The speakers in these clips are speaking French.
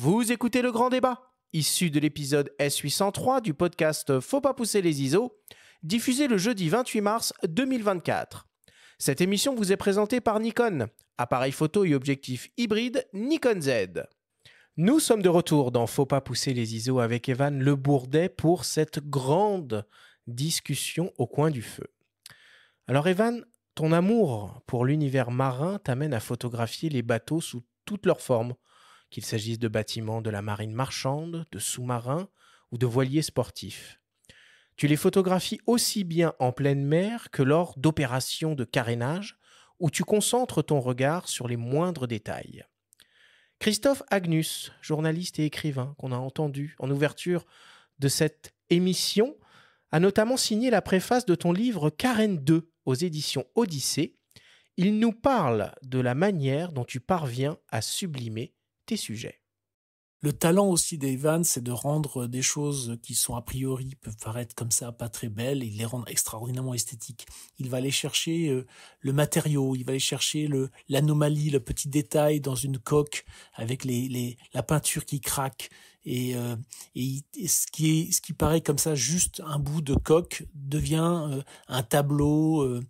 Vous écoutez le grand débat, issu de l'épisode S803 du podcast Faut pas pousser les ISO, diffusé le jeudi 28 mars 2024. Cette émission vous est présentée par Nikon, appareil photo et objectif hybride Nikon Z. Nous sommes de retour dans Faut pas pousser les ISO avec Evan Le Bourdet pour cette grande discussion au coin du feu. Alors Evan, ton amour pour l'univers marin t'amène à photographier les bateaux sous toutes leurs formes, qu'il s'agisse de bâtiments de la marine marchande, de sous-marins ou de voiliers sportifs. Tu les photographies aussi bien en pleine mer que lors d'opérations de carénage, où tu concentres ton regard sur les moindres détails. Christophe Agnus, journaliste et écrivain qu'on a entendu en ouverture de cette émission, a notamment signé la préface de ton livre Carène 2 aux éditions Odyssée. Il nous parle de la manière dont tu parviens à sublimer sujets. Le talent aussi d'Evan, c'est de rendre euh, des choses qui sont a priori peuvent paraître comme ça pas très belles et les rendre extraordinairement esthétiques. Il va aller chercher euh, le matériau, il va aller chercher l'anomalie, le petit détail dans une coque avec les, la peinture qui craque et, euh, ce qui ce qui paraît comme ça juste un bout de coque devient un tableau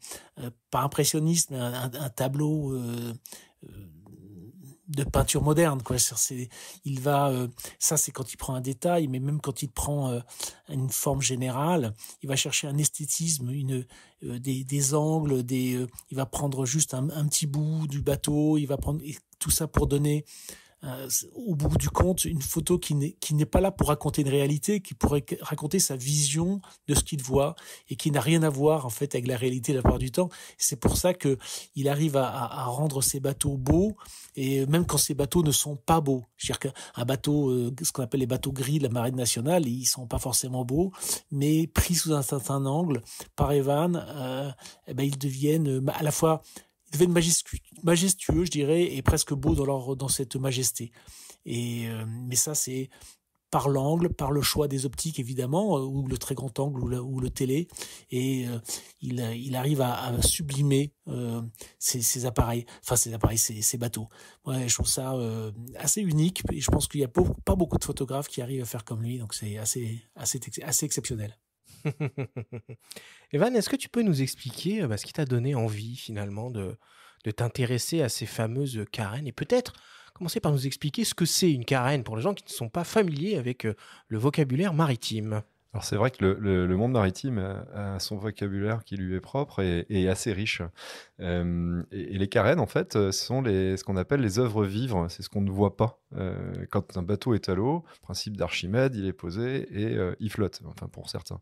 pas impressionniste mais un tableau de peinture moderne quoi c'est il va euh, ça c'est quand il prend un détail mais même quand il prend euh, une forme générale il va chercher un esthétisme une euh, des, angles des il va prendre juste un, petit bout du bateau il va prendre tout ça pour donner euh, au bout du compte, une photo qui n'est pas là pour raconter une réalité, qui pourrait raconter sa vision de ce qu'il voit et qui n'a rien à voir en fait avec la réalité la plupart du temps. C'est pour ça que il arrive à, rendre ses bateaux beaux et même quand ces bateaux ne sont pas beaux. C'est-à-dire qu'un bateau, euh, ce qu'on appelle les bateaux gris de la marine nationale, ils sont pas forcément beaux, mais pris sous un certain angle par Evan, euh, eh ben, ils deviennent à la fois ils être majestueux, majestueux, je dirais, et presque beau dans dans cette majesté. Et euh, mais ça, c'est par l'angle, par le choix des optiques évidemment, euh, ou le très grand angle ou, le télé, et euh, il, arrive à, sublimer ses ces, appareils, enfin ces appareils, ces, bateaux. Ouais, je trouve ça assez unique, et je pense qu'il n'y a pas, pas beaucoup de photographes qui arrivent à faire comme lui, donc c'est assez, assez, assez exceptionnel. Evan, est-ce que tu peux nous expliquer euh, bah, ce qui t'a donné envie finalement de, de t'intéresser à ces fameuses carènes et peut-être commencer par nous expliquer ce que c'est une carène pour les gens qui ne sont pas familiers avec euh, le vocabulaire maritime. Alors c'est vrai que le, monde maritime a, son vocabulaire qui lui est propre et assez riche. Euh, et, les carènes, en fait, euh, sont les, ce qu'on appelle les œuvres vivres. C'est ce qu'on ne voit pas. Euh, quand un bateau est à l'eau, principe d'Archimède, il est posé et il flotte. Enfin, pour certains.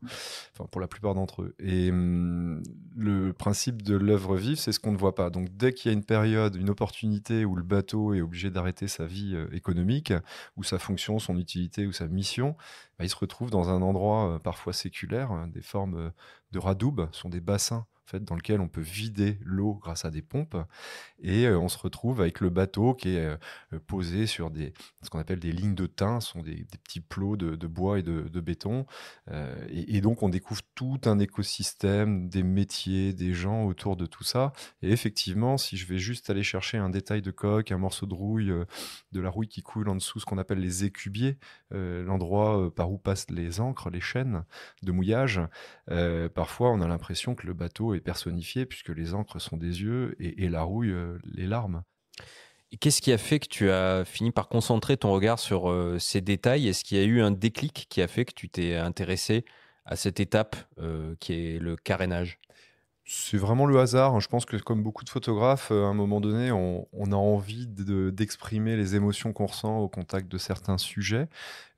Enfin, pour la plupart d'entre eux. Et le principe de l'œuvre vive, c'est ce qu'on ne voit pas. Donc, dès qu'il y a une période, une opportunité où le bateau est obligé d'arrêter sa vie économique, ou sa fonction, son utilité, ou sa mission, bah, il se retrouve dans un endroit parfois séculaire, hein, des formes de Radoub sont des bassins en fait, dans lequel on peut vider l'eau grâce à des pompes. Et euh, on se retrouve avec le bateau qui est euh, posé sur des, ce qu'on appelle des lignes de thym, sont des, petits plots de, bois et de, béton. Euh, et, et, donc on découvre tout un écosystème, des métiers, des gens autour de tout ça. Et effectivement, si je vais juste aller chercher un détail de coque, un morceau de rouille, de la rouille qui coule en dessous, ce qu'on appelle les écubiers, l'endroit par où passent les ancres, les chaînes de mouillage, par parfois, on a l'impression que le bateau est personnifié puisque les encres sont des yeux et, la rouille euh, les larmes. Qu'est-ce qui a fait que tu as fini par concentrer ton regard sur euh, ces détails Est-ce qu'il y a eu un déclic qui a fait que tu t'es intéressé à cette étape euh, qui est le carénage c'est vraiment le hasard. Hein. Je pense que comme beaucoup de photographes, euh, à un moment donné, on, a envie d'exprimer les émotions qu'on ressent au contact de certains sujets.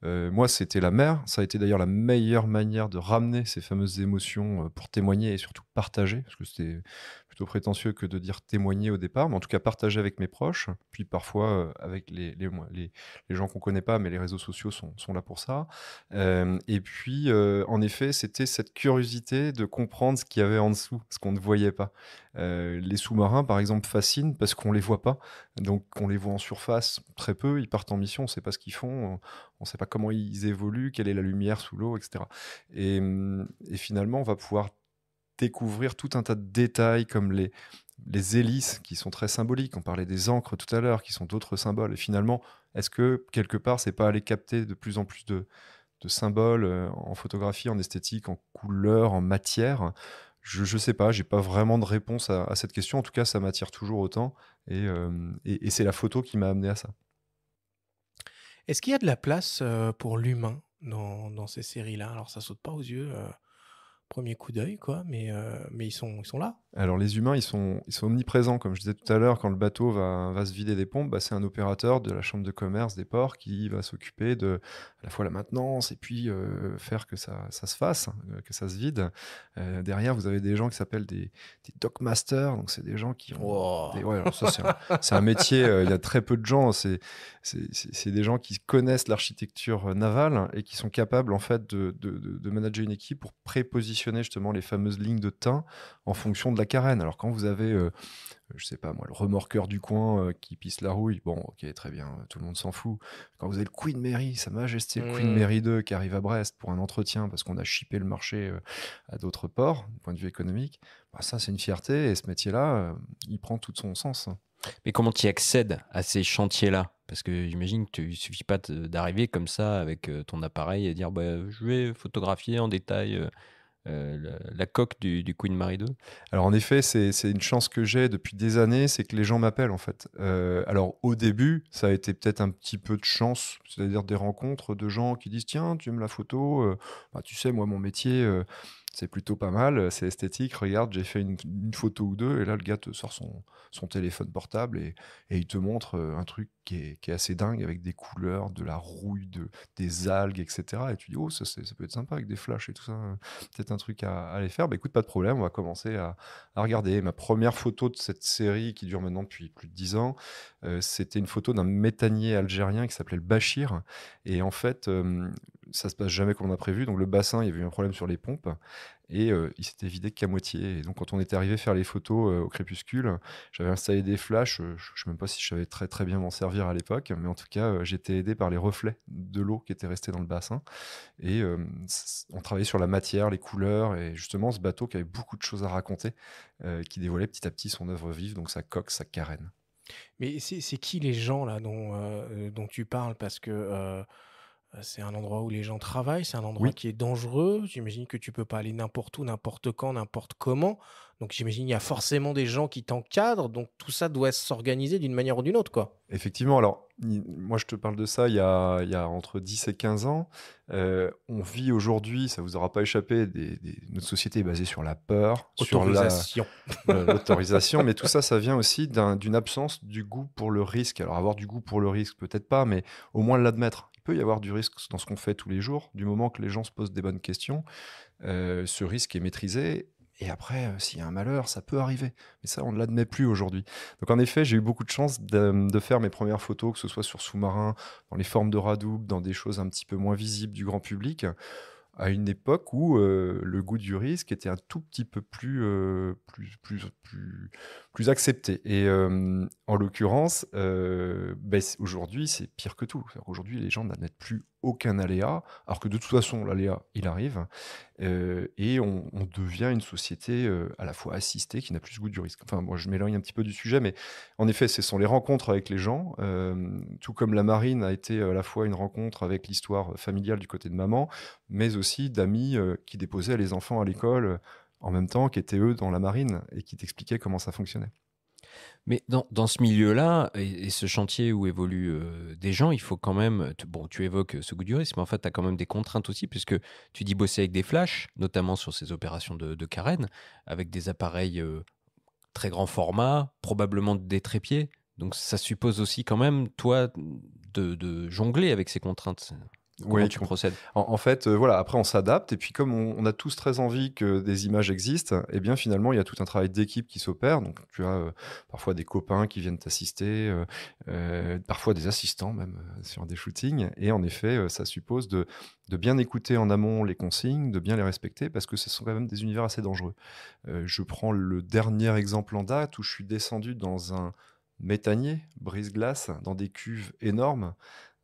Euh, moi, c'était la mer. Ça a été d'ailleurs la meilleure manière de ramener ces fameuses émotions euh, pour témoigner et surtout partager, parce que c'était prétentieux que de dire témoigner au départ, mais en tout cas partager avec mes proches, puis parfois euh, avec les, les, gens qu'on connaît pas, mais les réseaux sociaux sont, là pour ça. Euh, et puis, euh, en effet, c'était cette curiosité de comprendre ce qu'il y avait en dessous, ce qu'on ne voyait pas. les sous-marins, par exemple, fascinent parce qu'on les voit pas, donc on les voit en surface très peu, ils partent en mission, on sait pas ce qu'ils font, on sait pas comment ils évoluent, quelle est la lumière sous l'eau, etc. Et, hum, et finalement, on va pouvoir découvrir tout un tas de détails comme les, les hélices qui sont très symboliques. On parlait des encres tout à l'heure qui sont d'autres symboles. Et finalement, est-ce que quelque part, c'est pas aller capter de plus en plus de, symboles euh, en photographie, en esthétique, en couleur, en matière je, ne sais pas, j'ai pas vraiment de réponse à, cette question. En tout cas, ça m'attire toujours autant. Euh, et, c'est la photo qui m'a amené à ça. Est-ce qu'il y a de la place euh, pour l'humain dans, ces séries-là Alors, ça saute pas aux yeux premier coup d'œil, quoi. Mais, euh, mais ils, sont, ils sont là. Alors les humains, ils sont, omniprésents, comme je disais tout à l'heure, quand le bateau va, se vider des pompes, bah, c'est un opérateur de la chambre de commerce des ports qui va s'occuper de à la fois la maintenance et puis euh, faire que ça, se fasse, euh, que ça se vide. Euh, derrière, vous avez des gens qui s'appellent des, des dockmasters, donc c'est des gens qui ont... c'est, un, métier, il y a très peu de gens, c'est, c'est, des gens qui connaissent l'architecture navale et qui sont capables en fait de, de, de manager une équipe pour prépositionner justement les fameuses lignes de teint en fonction de la carène. Alors quand vous avez, euh, je sais pas moi, le remorqueur du coin euh, qui pisse la rouille, bon, ok, très bien, tout le monde s'en fout. Quand vous avez le Queen Mary, Sa Majesté, Queen mmh. Mary 2 qui arrive à Brest pour un entretien parce qu'on a chipé le marché euh, à d'autres ports, point de vue économique, bah, ça c'est une fierté et ce métier-là, il prend tout son sens. Mais comment tu accèdes à ces chantiers-là Parce que j'imagine qu'il ne suffit pas d'arriver comme ça avec ton appareil et dire bah, je vais photographier en détail euh, la, coque du, Queen Mary 2 Alors en effet, c'est une chance que j'ai depuis des années, c'est que les gens m'appellent en fait. Euh, alors au début, ça a été peut-être un petit peu de chance, c'est-à-dire des rencontres de gens qui disent tiens, tu aimes la photo, euh, bah, tu sais, moi mon métier c'est plutôt pas mal, c'est esthétique, regarde, j'ai fait une, photo ou deux, et là le gars te sort son, téléphone portable et, il te montre un truc qui est, assez dingue avec des couleurs, de la rouille, des algues, etc. Et tu dis, oh, ça, peut être sympa avec des flashs et tout ça, hein. peut-être un truc à, aller faire. Bah écoute, pas de problème, on va commencer à, regarder. Ma première photo de cette série qui dure maintenant depuis plus de dix ans, euh, c'était une photo d'un métanier algérien qui s'appelait le Bachir. Et en fait, euh, ça se passe jamais comme on a prévu. Donc le bassin, il y avait eu un problème sur les pompes et il s'était vidé qu'à moitié. Et donc, quand on était arrivé faire les photos au crépuscule, j'avais installé des flashs. je ne sais même pas si je savais très bien m'en servir à l'époque, mais en tout cas, j'étais aidé par les reflets de l'eau qui était restée dans le bassin. Et on travaillait sur la matière, les couleurs, et justement, ce bateau qui avait beaucoup de choses à raconter, qui dévoilait petit à petit son œuvre vive, donc sa coque, sa carène. Mais c'est qui les gens là dont, dont tu parles Parce que euh, c'est un endroit où les gens travaillent, c'est un endroit qui est dangereux. J'imagine que tu peux pas aller n'importe où, n'importe quand, n'importe comment. Donc j'imagine il y a forcément des gens qui t'encadrent, donc tout ça doit s'organiser d'une manière ou d'une autre. quoi. Effectivement, alors moi je te parle de ça il y a, il y a entre 10 et 15 ans. Euh, on vit aujourd'hui, ça vous aura pas échappé, des, notre société est basée sur la peur, sur l'autorisation. l'autorisation, mais tout ça, ça vient aussi d'une absence du goût pour le risque. Alors avoir du goût pour le risque, peut-être pas, mais au moins l'admettre Il peut y avoir du risque dans ce qu'on fait tous les jours, du moment que les gens se posent des bonnes questions. Euh, ce risque est maîtrisé et après, euh, s'il y a un malheur, ça peut arriver. Mais ça, on ne l'admet plus aujourd'hui. Donc en effet, j'ai eu beaucoup de chance de, faire mes premières photos, que ce soit sur sous-marin, dans les formes de radoub, dans des choses un petit peu moins visibles du grand public, à une époque où euh, le goût du risque était un tout petit peu plus, euh, plus, plus, plus, accepté. Et en l'occurrence, ben, aujourd'hui, c'est pire que tout. Aujourd'hui, les gens n'admettent plus aucun aléa, alors que de toute façon, l'aléa, il arrive, euh, et on, devient une société euh, à la fois assistée qui n'a plus goût du risque. Enfin, moi, je m'éloigne un petit peu du sujet, mais en effet, ce sont les rencontres avec les gens, euh, tout comme la marine a été à la fois une rencontre avec l'histoire familiale du côté de maman, mais aussi d'amis qui déposaient les enfants à l'école en même temps, qu'étaient eux dans la marine, et qui t'expliquaient comment ça fonctionnait. Mais dans, ce milieu-là, et, ce chantier où évoluent euh, des gens, il faut quand même. bon, tu évoques euh, ce goût du risque, mais en fait, tu as quand même des contraintes aussi, puisque tu dis bosser avec des flashs, notamment sur ces opérations de, carène, avec des appareils euh, très grand format, probablement des trépieds. Donc ça suppose aussi quand même, toi, de, de jongler avec ces contraintes tu procèdes en, fait, euh, voilà, après on s'adapte et puis comme on, a tous très envie que des images existent, eh bien finalement il y a tout un travail d'équipe qui s'opère. Donc tu as euh, parfois des copains qui viennent t'assister, euh, parfois des assistants même sur des shootings. Et en effet, ça suppose de, de, bien écouter en amont les consignes, de bien les respecter parce que ce sont quand même des univers assez dangereux. je prends le dernier exemple en date où je suis descendu dans un méthanier brise-glace, dans des cuves énormes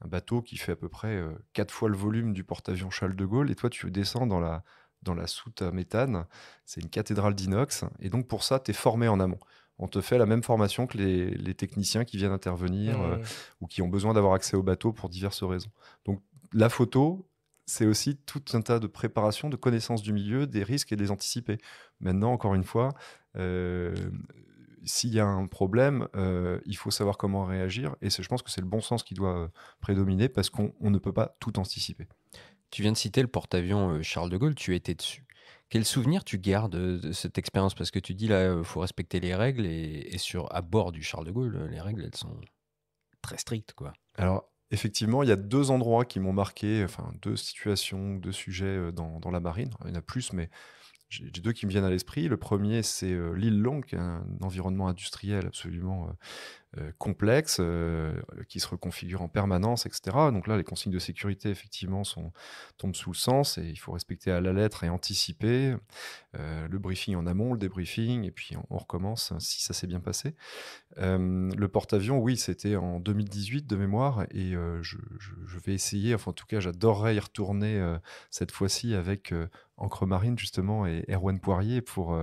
un bateau qui fait à peu près euh, quatre fois le volume du porte-avions Charles de Gaulle, et toi tu descends dans la, dans la soute à méthane, c'est une cathédrale d'inox, et donc pour ça tu es formé en amont. On te fait la même formation que les, techniciens qui viennent intervenir euh, ou qui ont besoin d'avoir accès au bateau pour diverses raisons. Donc la photo, c'est aussi tout un tas de préparation, de connaissance du milieu, des risques et de les anticiper. Maintenant, encore une fois, euh, s'il y a un problème, euh, il faut savoir comment réagir. Et je pense que c'est le bon sens qui doit euh, prédominer parce qu'on ne peut pas tout anticiper. Tu viens de citer le porte-avions euh, Charles de Gaulle, tu étais dessus. Quel souvenir tu gardes de cette expérience Parce que tu dis là, il faut respecter les règles et, sur à bord du Charles de Gaulle, les règles, elles sont très strictes. quoi. Alors, effectivement, il y a deux endroits qui m'ont marqué, enfin deux situations, deux sujets dans, dans la marine. Il y en a plus, mais j'ai deux qui me viennent à l'esprit. Le premier, c'est euh, l'île longue, un environnement industriel absolument euh, euh, complexes euh, qui se reconfigurent en permanence, etc. Donc là, les consignes de sécurité, effectivement, tombent sous le sens et il faut respecter à la lettre et anticiper euh, le briefing en amont, le débriefing, et puis on, recommence hein, si ça s'est bien passé. le porte-avions, oui, c'était en 2018 de mémoire et je, vais essayer, enfin en tout cas, j'adorerais y retourner cette fois-ci avec... Ancre Marine justement et Erwan Poirier pour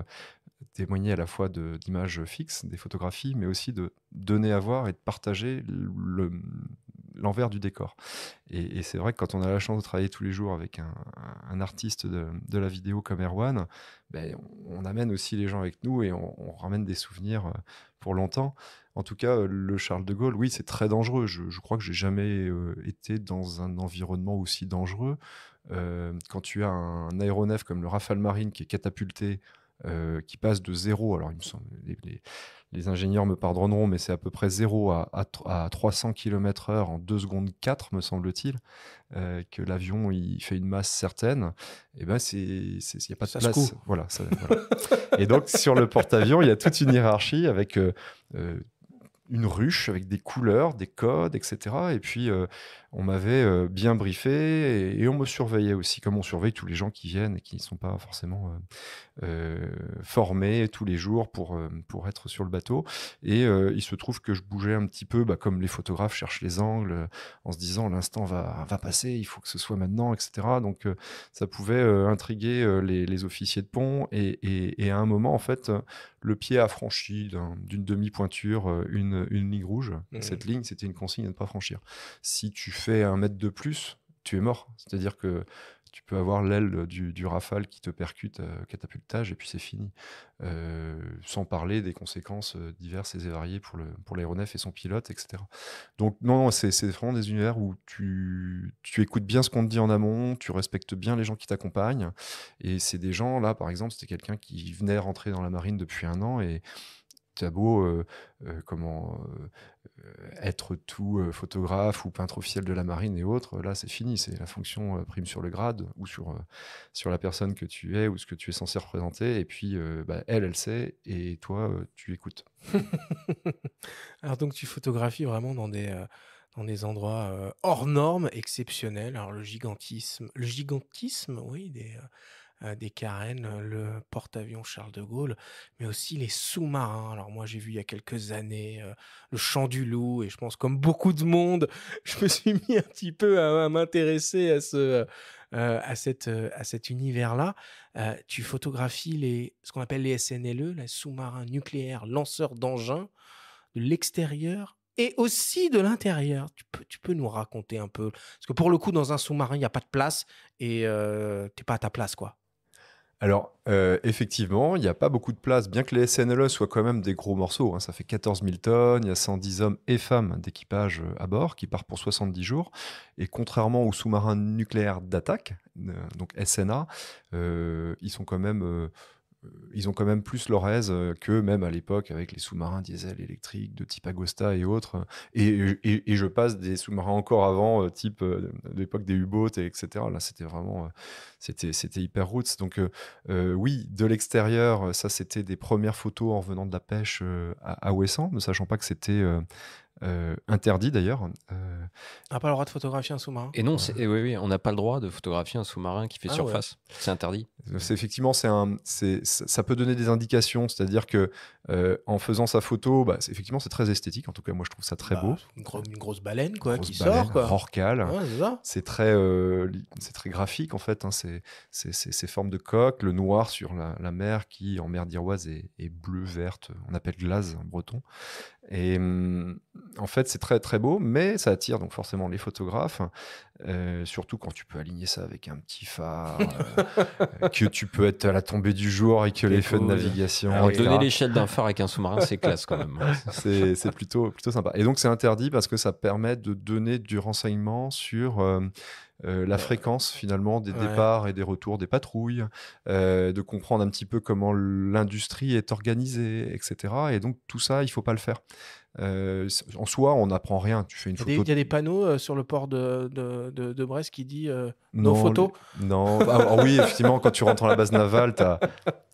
témoigner à la fois d'images fixes, des photographies, mais aussi de donner à voir et de partager l'envers du décor. Et, c'est vrai que quand on a la chance de travailler tous les jours avec un, un artiste de, de, la vidéo comme Erwan, ben, on, amène aussi les gens avec nous et on, ramène des souvenirs euh, pour longtemps. En tout cas, le Charles de Gaulle, oui, c'est très dangereux. Je, crois que j'ai jamais euh, été dans un environnement aussi dangereux. Euh, quand tu as un aéronef comme le Rafale Marine qui est catapulté euh, qui passe de 0, alors il me semble, les, ingénieurs me pardonneront, mais c'est à peu près 0 à, à, 300 km/h en 2 secondes 4, me semble-t-il, euh, que l'avion il fait une masse certaine, et eh ben c'est il n'y a pas de place. Voilà, et donc sur le porte-avions, il y a toute une hiérarchie avec euh, une ruche avec des couleurs, des codes, etc. Et puis on m'avait euh, bien briefé et, on me surveillait aussi, comme on surveille tous les gens qui viennent et qui ne sont pas forcément euh, euh, formés tous les jours pour, pour être sur le bateau. Et il se trouve que je bougeais un petit peu, bah, comme les photographes cherchent les angles, en se disant l'instant va, passer, il faut que ce soit maintenant, etc. Donc ça pouvait intriguer les, officiers de pont et, à un moment, en fait, le pied a franchi d'une demi-pointure une, ligne rouge. Mmh. Cette ligne, c'était une consigne à ne pas franchir. Si tu fais un mètre de plus, tu es mort. C'est-à-dire que tu peux avoir l'aile du, rafale qui te percute, euh, catapultage, et puis c'est fini. Euh, sans parler des conséquences euh, diverses et variées pour, le, pour l'aéronef et son pilote, etc. Donc non, c'est, vraiment des univers où tu, tu écoutes bien ce qu'on te dit en amont, tu respectes bien les gens qui t'accompagnent, et c'est des gens, là par exemple, c'était quelqu'un qui venait rentrer dans la marine depuis un an, et beau euh, euh, comment, euh, être tout photographe ou peintre officiel de la marine et autres, là c'est fini, c'est la fonction prime sur le grade ou sur, sur la personne que tu es ou ce que tu es censé représenter. Et puis bah, elle, elle sait et toi, tu écoutes. Alors donc tu photographies vraiment dans des dans des endroits hors normes, exceptionnels. Alors le gigantisme, le gigantisme, oui, des, euh, des carènes, euh, le porte-avions Charles de Gaulle, mais aussi les sous-marins. Alors moi j'ai vu il y a quelques années euh, le chant du loup et je pense comme beaucoup de monde, je me suis mis un petit peu à, m'intéresser à ce à cette à cet univers là. tu photographies les ce qu'on appelle les SNLE, les sous-marins nucléaires lanceurs d'engins de l'extérieur et aussi de l'intérieur. Tu peux, tu peux nous raconter un peu. Parce que pour le coup, dans un sous-marin, il n'y a pas de place et tu n'es pas à ta place, quoi. Alors, euh, effectivement, il n'y a pas beaucoup de place, bien que les SNLE soient quand même des gros morceaux. Hein. ça fait 14 000 tonnes, il y a 110 hommes et femmes d'équipage euh, à bord qui partent pour 70 jours. Et contrairement aux sous-marins nucléaires d'attaque, euh, donc SNA, ils sont quand même euh, ils ont quand même plus leur aise euh, que même à l'époque avec les sous-marins diesel électriques de type Agosta et autres. Et, et, je passe des sous-marins encore avant, euh, type de l'époque des U-boats, etc. Là, c'était vraiment c'était, c'était hyper roots. Donc, oui, de l'extérieur, ça, c'était des premières photos en revenant de la pêche à, Ouessant, ne sachant pas que c'était. Euh, interdit d'ailleurs. Euh, on n'a pas le droit de photographier un sous-marin. Et non, oui, on n'a pas le droit de photographier un sous-marin qui fait ah surface. C'est interdit. C'est effectivement, c'est un, ça peut donner des indications, c'est-à-dire que euh, en faisant sa photo, bah, effectivement, c'est très esthétique. En tout cas, moi, je trouve ça très bah, beau. Une, grosse baleine, quoi, qui sort, quoi. c'est très, c'est très graphique en fait. Hein. c'est, ces formes de coque, le noir sur la, mer qui, en mer d'Iroise, est, est bleu verte. On appelle glace en breton. Et mm, en fait, c'est très très beau, mais ça attire donc forcément les photographes, euh, surtout quand tu peux aligner ça avec un petit phare, euh, que tu peux être à la tombée du jour et que les feux de navigation. donner l'échelle d'un phare avec un sous-marin, c'est classe quand même. c'est plutôt, plutôt sympa. Et donc, c'est interdit parce que ça permet de donner du renseignement sur. Euh, euh, la fréquence finalement des départs et des retours des patrouilles, euh, de comprendre un petit peu comment l'industrie est organisée, etc. Et donc tout ça, il ne faut pas le faire. Euh, en soi, on n'apprend rien. Tu fais une photo. Il y, a des panneaux euh, sur le port de, de, de, Brest qui dit euh, nos photos. Non, ah, ah oui, effectivement, quand tu rentres dans la base navale, tu as,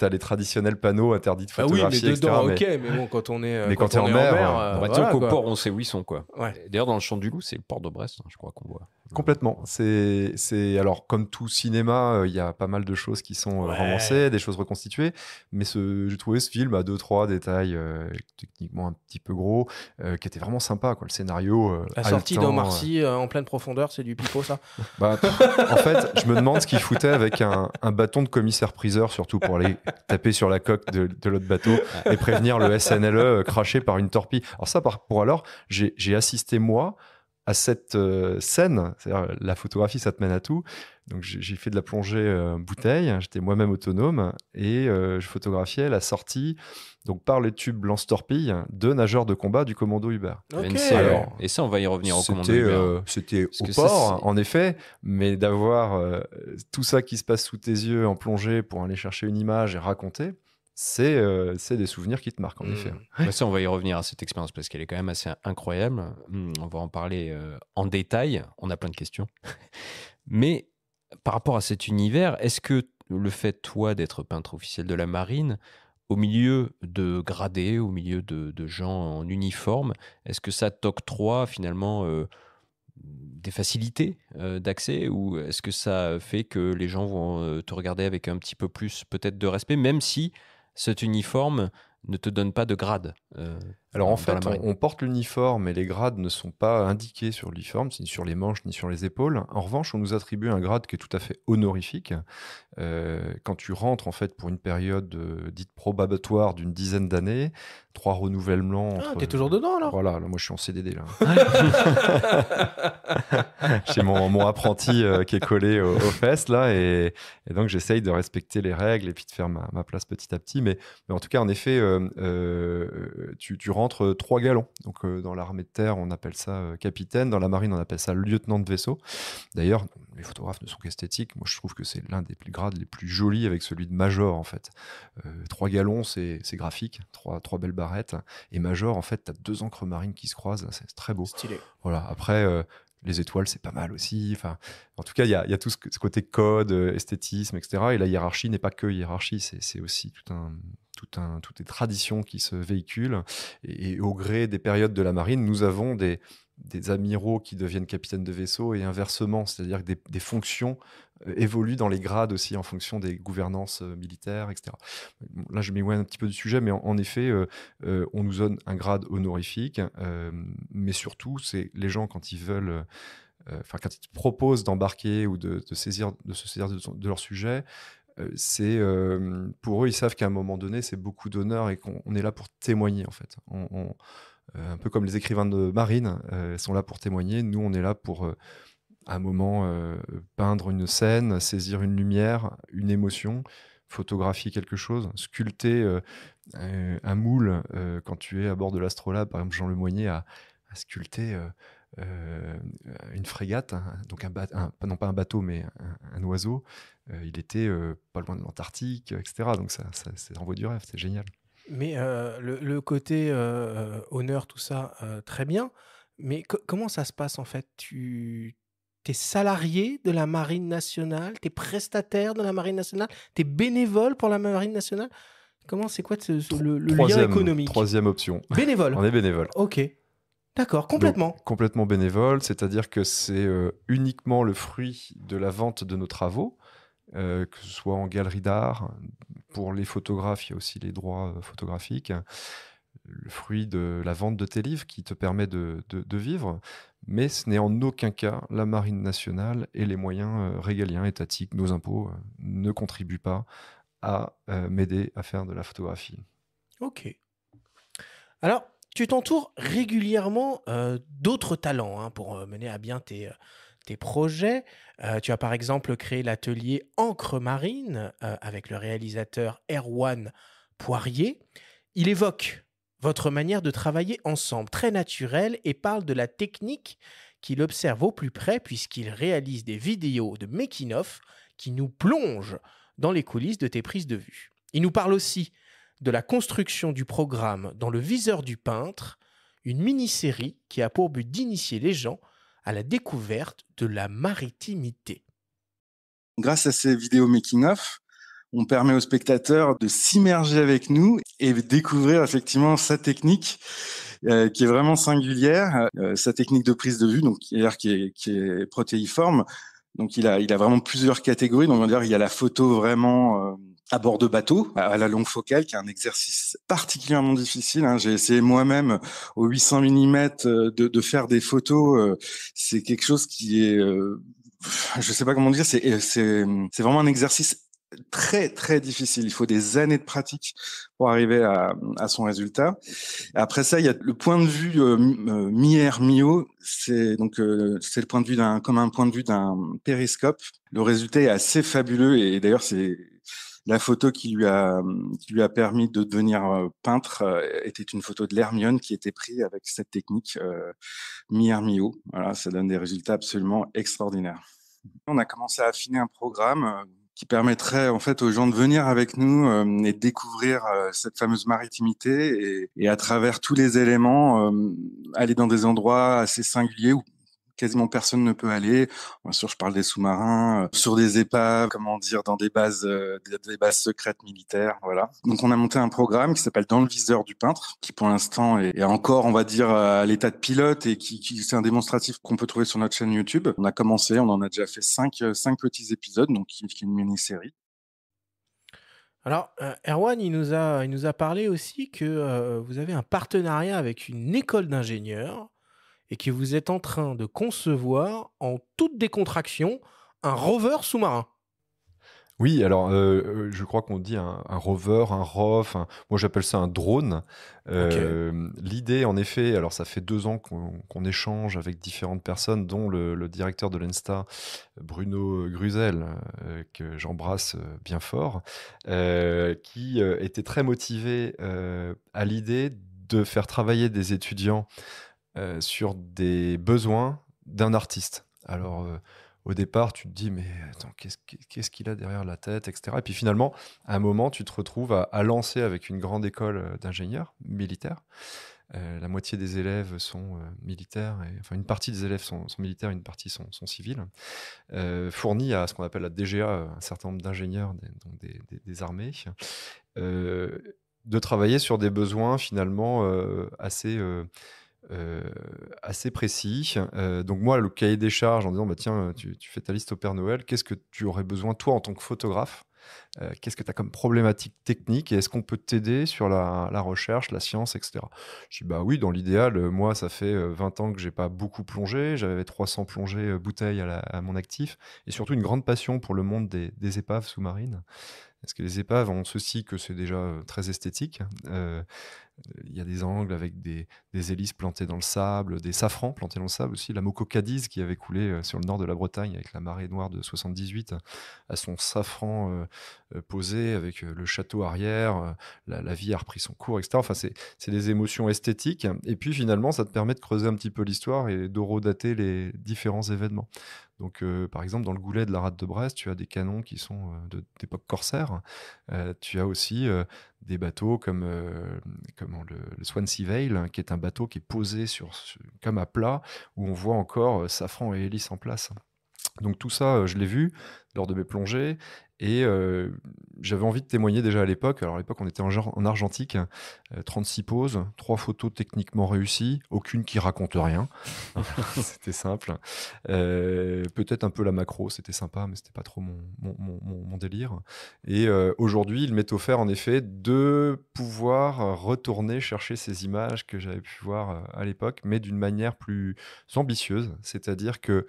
as, les traditionnels panneaux interdits de photographier. Ah oui, mais dedans, ok, mais bon, quand on est, mais quand, on en mer, on bah, qu'au port, on sait où ils sont. quoi. D'ailleurs, dans le champ du Loup, c'est le port de Brest, hein, je crois qu'on voit. Complètement. C'est Alors, comme tout cinéma, il y a pas mal de choses qui sont ouais. des choses reconstituées, mais j'ai trouvé ce film à deux, trois détails techniquement un petit peu gros. Euh, qui était vraiment sympa. Quoi. Le scénario. Euh, la sortie d'Omar euh. en pleine profondeur, c'est du pipo ça bah, En fait, je me demande ce qu'il foutait avec un, bâton de commissaire-priseur, surtout pour aller taper sur la coque de, l'autre bateau et prévenir le SNLE craché par une torpille. Alors, ça, pour alors, j'ai assisté, moi, à cette euh, scène. C'est-à-dire, euh, la photographie, ça te mène à tout. Donc, j'ai fait de la plongée euh, bouteille. Hein, j'étais moi-même autonome et je photographiais la sortie, donc par le tube lance-torpille, de nageurs de combat du commando Hubert. et ça, on va y revenir au commando Hubert. C'était au port, en effet, mais d'avoir tout ça qui se passe sous tes yeux en plongée pour aller chercher une image et raconter. Euh, c'est des souvenirs qui te marquent, en mmh. effet. ça, on va y revenir à cette expérience parce qu'elle est quand même assez incroyable. Mmh, on va en parler euh, en détail. On a plein de questions. Mais par rapport à cet univers, est-ce que le fait, toi, d'être peintre officiel de la marine, au milieu de gradés, au milieu de, gens en uniforme, est-ce que ça t'octroie finalement euh, des facilités d'accès ou est-ce que ça fait que les gens vont te regarder avec un petit peu plus peut-être de respect, même si cet uniforme ne te donne pas de grade. Euh, alors en fait, on, porte l'uniforme et les grades ne sont pas indiqués sur l'uniforme, ni sur les manches, ni sur les épaules. En revanche, on nous attribue un grade qui est tout à fait honorifique. Euh, quand tu rentres en fait pour une période euh, dite probatoire d'une dizaine d'années, trois renouvellements. Ah, entre... Ah, t'es toujours dedans alors Voilà, moi je suis en CDD là. j'ai mon, apprenti euh, qui est collé aux, fesses là, et, donc j'essaye de respecter les règles et puis de faire ma, place petit à petit. Mais, en tout cas, en effet, tu, tu entre euh, trois galons. Donc, euh, dans l'armée de terre, on appelle ça euh, capitaine. Dans la marine, on appelle ça lieutenant de vaisseau. D'ailleurs, les photographes ne sont qu'esthétiques. Moi, je trouve que c'est l'un des grades les plus jolis avec celui de major, en fait. trois galons, c'est graphique. Trois, trois belles barrettes. Et major, en fait, tu as deux encres marines qui se croisent. C'est très beau. Stylé. Voilà. Après, les étoiles, c'est pas mal aussi. Enfin, en tout cas, il y, y a, tout ce, côté code, esthétisme, etc. Et la hiérarchie n'est pas que hiérarchie, c'est aussi tout un, un, toutes les traditions qui se véhiculent. Et, au gré des périodes de la marine, nous avons des, des amiraux qui deviennent capitaines de vaisseau et inversement, c'est-à-dire que des, fonctions euh, évoluent dans les grades aussi en fonction des gouvernances euh, militaires, etc. Là, je m'éloigne un petit peu du sujet, mais en, effet, euh, on nous donne un grade honorifique, mais surtout, c'est les gens quand ils veulent enfin quand ils proposent d'embarquer ou de, saisir, de se saisir de leur sujet, euh, c'est euh, pour eux, ils savent qu'à un moment donné, c'est beaucoup d'honneur et qu'on est là pour témoigner en fait. On, euh, un peu comme les écrivains de Marine sont là pour témoigner, nous on est là pour à un moment peindre une scène, saisir une lumière, une émotion, photographier quelque chose, sculpter un moule. quand tu es à bord de l'astrolabe, par exemple Jean Le a, a sculpté. une frégate, hein, donc un, non pas un bateau, mais un oiseau, euh, il était euh, pas loin de l'Antarctique, euh, etc. Donc ça, ça, ça envoie du rêve, c'est génial. Mais le, côté honneur, tout ça, très bien. Mais comment ça se passe en fait Tu es salarié de la Marine nationale, tu es prestataire de la Marine nationale, tu es bénévole pour la Marine nationale Comment c'est quoi le, lien économique Troisième option. Bénévole. On est bénévole. Ok. D'accord, complètement. complètement bénévole, c'est-à-dire que c'est uniquement le fruit de la vente de nos travaux. Euh, que ce soit en galerie d'art. Pour les photographes, il y a aussi les droits euh, photographiques. Le fruit de la vente de tes livres qui te permet de, vivre. Mais ce n'est en aucun cas la marine nationale et les moyens euh, régaliens, étatiques, nos impôts ne contribuent pas à m'aider à faire de la photographie. Ok. Alors, tu t'entoures régulièrement d'autres talents hein, pour mener à bien tes, tes projets. Euh, tu as par exemple créé l'atelier Encre Marine euh, avec le réalisateur Erwan Poirier. Il évoque votre manière de travailler ensemble, très naturelle, et parle de la technique qu'il observe au plus près puisqu'il réalise des vidéos de making qui nous plongent dans les coulisses de tes prises de vue. Il nous parle aussi de la construction du programme dans le viseur du peintre, une mini-série qui a pour but d'initier les gens à la découverte de la maritimité. Grâce à ces vidéos making-of, on permet aux spectateurs de s'immerger avec nous et découvrir effectivement sa technique euh, qui est vraiment singulière, euh, sa technique de prise de vue, donc qui est, qui est protéiforme. Donc il a, il a vraiment plusieurs catégories. Donc il y a la photo vraiment euh, à bord de bateau, à la longue focale, qui est un exercice particulièrement difficile. Hein. J'ai essayé moi-même au 800 mm euh, de, de faire des photos. Euh, c'est quelque chose qui est, je euh, je sais pas comment dire, c'est c'est vraiment un exercice très très difficile. Il faut des années de pratique pour arriver à, à son résultat. Après ça, il y a le point de vue euh, mi-air mi C'est donc c'est le point de vue d'un comme un point de vue d'un périscope. Le résultat est assez fabuleux et d'ailleurs c'est la photo qui lui a, qui lui a permis de devenir euh, peintre euh, était une photo de l'Hermione qui était prise avec cette technique euh, mi-hermio. Voilà, ça donne des résultats absolument extraordinaires. On a commencé à affiner un programme qui permettrait en fait aux gens de venir avec nous et découvrir cette fameuse maritimité et, et, à travers tous les éléments aller dans des endroits assez singuliers quasiment personne ne peut aller. Bien sûr, je parle des sous-marins, euh, sur des épaves, comment dire, dans des bases, euh, des bases secrètes militaires, voilà. Donc, on a monté un programme qui s'appelle Dans le viseur du peintre, qui pour l'instant est, encore, on va dire, à l'état de pilote et qui, qui c'est un démonstratif qu'on peut trouver sur notre chaîne YouTube. On a commencé, on en a déjà fait cinq, euh, cinq petits épisodes, donc qui, une mini-série. Alors, Erwan, il nous, a, il nous a parlé aussi que vous avez un partenariat avec une école d'ingénieurs et que vous êtes en train de concevoir en toute décontraction un rover sous-marin. Oui, alors euh, euh, je crois qu'on dit un, rover, un rof, moi j'appelle ça un drone. Euh, l'idée, en effet, alors ça fait deux ans qu'on échange avec différentes personnes, dont le, directeur de l'ENSTA, Bruno Grusel, que j'embrasse bien fort, qui était très motivé à l'idée de faire travailler des étudiants euh, sur des besoins d'un artiste. Alors, euh, au départ, tu te dis, mais attends, qu'est-ce qu'il a derrière la tête, etc. Et puis finalement, à un moment, tu te retrouves à, lancer avec une grande école euh, d'ingénieurs militaires. la moitié des élèves sont militaires, enfin une partie des élèves sont, militaires, une partie sont, civils, euh, fournis à ce qu'on appelle la DGA, un certain nombre d'ingénieurs des armées, de travailler sur des besoins finalement assez euh, assez précis. Euh, donc moi, le cahier des charges en disant, bah, tiens, euh, tu, fais ta liste au Père Noël, qu'est-ce que tu aurais besoin, toi, en tant que photographe Qu'est-ce que tu as comme problématique technique et est-ce qu'on peut t'aider sur la, recherche, la science, etc. Je dis, bah oui, dans l'idéal, moi, ça fait 20 ans que j'ai pas beaucoup plongé, j'avais 300 plongées bouteilles à, mon actif et surtout une grande passion pour le monde des, des épaves sous-marines. Est-ce que les épaves ont ceci que c'est déjà euh, très esthétique. Euh, il y a des angles avec des, hélices plantées dans le sable, des safrans plantés dans le sable aussi. La Mococadise qui avait coulé euh, sur le nord de la Bretagne avec la marée noire de 78 à son safran posé avec le château arrière, la, vie a repris son cours, etc. Enfin, c'est, des émotions esthétiques. Et puis finalement, ça te permet de creuser un petit peu l'histoire et d'horodater les différents événements. Donc, euh, par exemple, dans le goulet de la rade de Brest, tu as des canons qui sont euh, d'époque corsaire. Euh, tu as aussi des bateaux comme le, Swansea Vale, qui est un bateau qui est posé comme à plat, où on voit encore safran et hélice en place. Donc tout ça, euh, je l'ai vu lors de mes plongées et euh, j'avais envie de témoigner déjà à l'époque. Alors à l'époque, on était en, en argentique, 36 euh, poses, trois photos techniquement réussies, aucune qui raconte rien. c'était simple. Peut-être un peu la macro, c'était sympa, mais c'était pas trop mon, mon délire. Et aujourd'hui, il m'est offert en effet de pouvoir retourner chercher ces images que j'avais pu voir à l'époque, mais d'une manière plus ambitieuse. C'est-à-dire que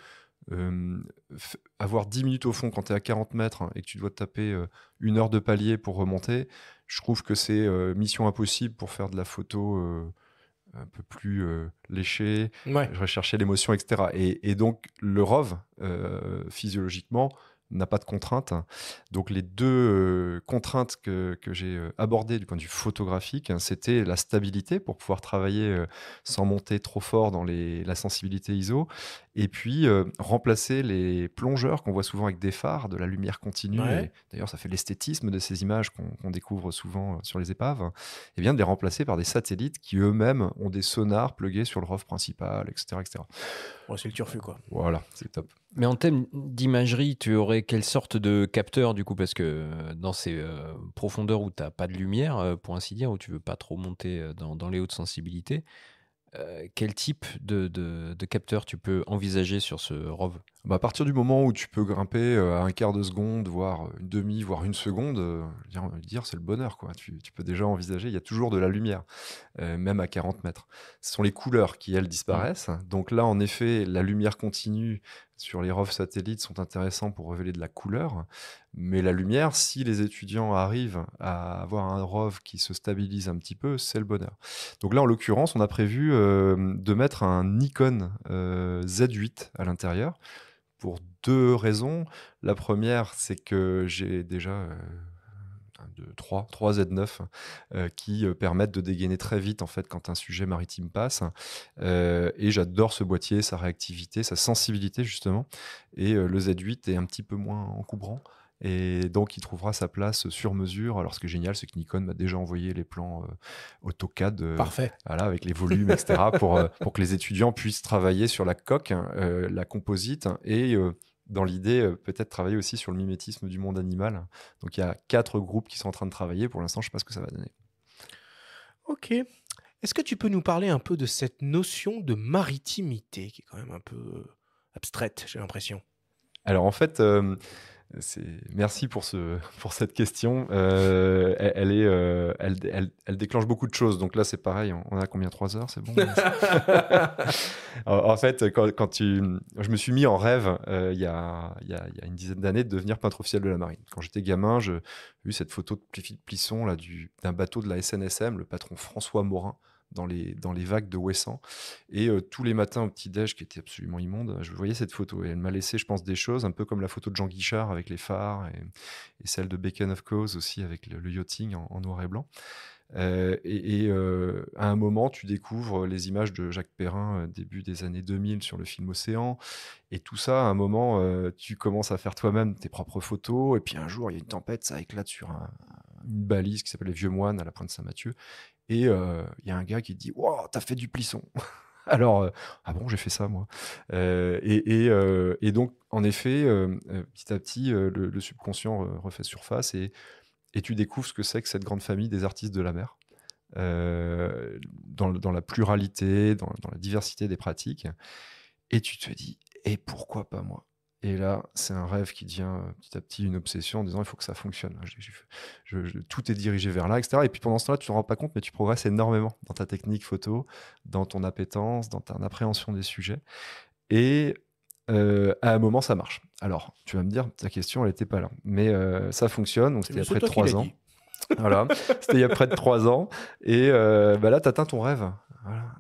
avoir 10 minutes au fond quand tu es à 40 mètres et que tu dois te taper une heure de palier pour remonter, je trouve que c'est mission impossible pour faire de la photo un peu plus léchée, ouais. rechercher l'émotion, etc. Et, donc le ROV, physiologiquement, n'a pas de contraintes. Donc les deux contraintes que, que j'ai abordées du point de vue photographique, c'était la stabilité pour pouvoir travailler sans monter trop fort dans la sensibilité ISO et puis euh, remplacer les plongeurs qu'on voit souvent avec des phares, de la lumière continue. D'ailleurs, ça fait l'esthétisme de ces images qu'on découvre souvent euh, sur les épaves. Et eh bien de les remplacer par des satellites qui eux-mêmes ont des sonars plugués sur le roof principal, etc., etc. c'est le turfu quoi. Voilà, c'est top. Mais en thème d'imagerie, tu aurais quelle sorte de capteur du coup Parce que euh, dans ces profondeurs où tu n'as pas de lumière, pour ainsi dire, où tu veux pas trop monter dans les hautes sensibilités, euh, quel type de, de, capteur tu peux envisager sur ce ROV bah, à partir du moment où tu peux grimper à euh, un quart de seconde, voire euh, une demi, voire une seconde, euh, dire, c'est le bonheur. Quoi. Tu, peux déjà envisager, il y a toujours de la lumière, même à 40 mètres. Ce sont les couleurs qui, elles, disparaissent. Mmh. Donc là, en effet, la lumière continue sur les ROV satellites sont intéressants pour révéler de la couleur. Mais la lumière, si les étudiants arrivent à avoir un ROV qui se stabilise un petit peu, c'est le bonheur. Donc là, en l'occurrence, on a prévu de mettre un Nikon Z8 à l'intérieur pour deux raisons. La première, c'est que j'ai déjà euh, trois Z9 hein, euh, qui euh, permettent de dégainer très vite en fait quand un sujet maritime passe. et j'adore ce boîtier, sa réactivité, sa sensibilité justement. Et le Z8 est un petit peu moins encoubrant. Et donc, il trouvera sa place sur mesure. Alors, ce qui est génial, c'est que Nikon m'a déjà envoyé les plans euh, AutoCAD. Euh, Parfait. Voilà, avec les volumes, etc., pour, euh, pour que les étudiants puissent travailler sur la coque, hein, la composite hein, et dans l'idée, peut-être travailler aussi sur le mimétisme du monde animal. Donc il y a quatre groupes qui sont en train de travailler. Pour l'instant, je ne sais pas ce que ça va donner. Ok. Est-ce que tu peux nous parler un peu de cette notion de maritimité qui est quand même un peu abstraite, j'ai l'impression Alors en fait, Merci pour, ce, pour cette question. Euh, elle, est, euh, elle, déclenche beaucoup de choses. Donc là, c'est pareil. On a combien Trois heures C'est bon en, fait, quand, tu, je me suis mis en rêve euh, il, y a, il, y a, une dizaine d'années de devenir peintre officiel de la marine. Quand j'étais gamin, j'ai vu cette photo de Plisson d'un bateau de la SNSM, le patron François Morin, dans les, dans les vagues de Wesson. Et euh, tous les matins au petit-déj, qui était absolument immonde, je voyais cette photo. Et elle m'a laissé, je pense, des choses, un peu comme la photo de Jean Guichard avec les phares et, celle de Bacon of Cause aussi avec le, yachting en, noir et blanc. Euh, et, euh, à un moment, tu découvres les images de Jacques Perrin, début des années 2000, sur le film Océan. Et tout ça, à un moment, tu commences à faire toi-même tes propres photos. Et puis un jour, il y a une tempête, ça éclate sur une balise qui s'appelle les Vieux Moines à la pointe Saint-Mathieu. Et il euh, y a un gars qui dit Wow, t'as fait du plisson Alors, euh, ah bon, j'ai fait ça, moi. Euh, et, donc, en effet, petit à petit, le, subconscient refait surface et, tu découvres ce que c'est que cette grande famille des artistes de la mer. Dans, la pluralité, dans, la diversité des pratiques. Et tu te dis, et pourquoi pas moi et là, c'est un rêve qui devient euh, petit à petit une obsession en disant il faut que ça fonctionne. tout est dirigé vers là, etc. Et puis pendant ce temps-là, tu ne te rends pas compte, mais tu progresses énormément dans ta technique photo, dans ton appétence, dans ta appréhension des sujets. Et euh, à un moment, ça marche. Alors, tu vas me dire, ta question, elle n'était pas là. Mais euh, ça fonctionne, donc c'était après trois ans. voilà, c'était il y a près de trois ans. Et bah là, tu atteins ton rêve.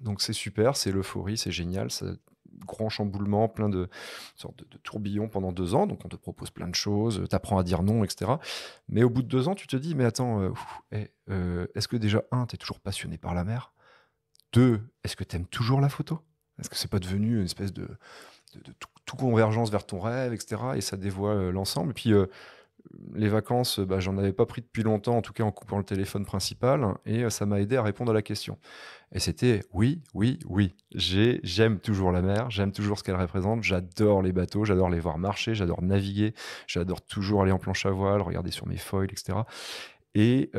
Donc c'est super, c'est l'euphorie, c'est génial, grand chamboulement, plein de sortes de, tourbillons pendant deux ans. Donc on te propose plein de choses, t'apprends à dire non, etc. Mais au bout de deux ans, tu te dis, mais attends, euh, eh, euh, est-ce que déjà, un, t'es toujours passionné par la mer Deux, est-ce que t'aimes toujours la photo Est-ce que c'est pas devenu une espèce de, tout, convergence vers ton rêve, etc. Et ça dévoile euh, l'ensemble. Et puis les vacances, bah, j'en avais pas pris depuis longtemps, en tout cas en coupant le téléphone principal, et euh, ça m'a aidé à répondre à la question. Et c'était oui, oui, oui. J'aime toujours la mer, j'aime toujours ce qu'elle représente, j'adore les bateaux, j'adore les voir marcher, j'adore naviguer, j'adore toujours aller en planche à voile, regarder sur mes foils, etc. Et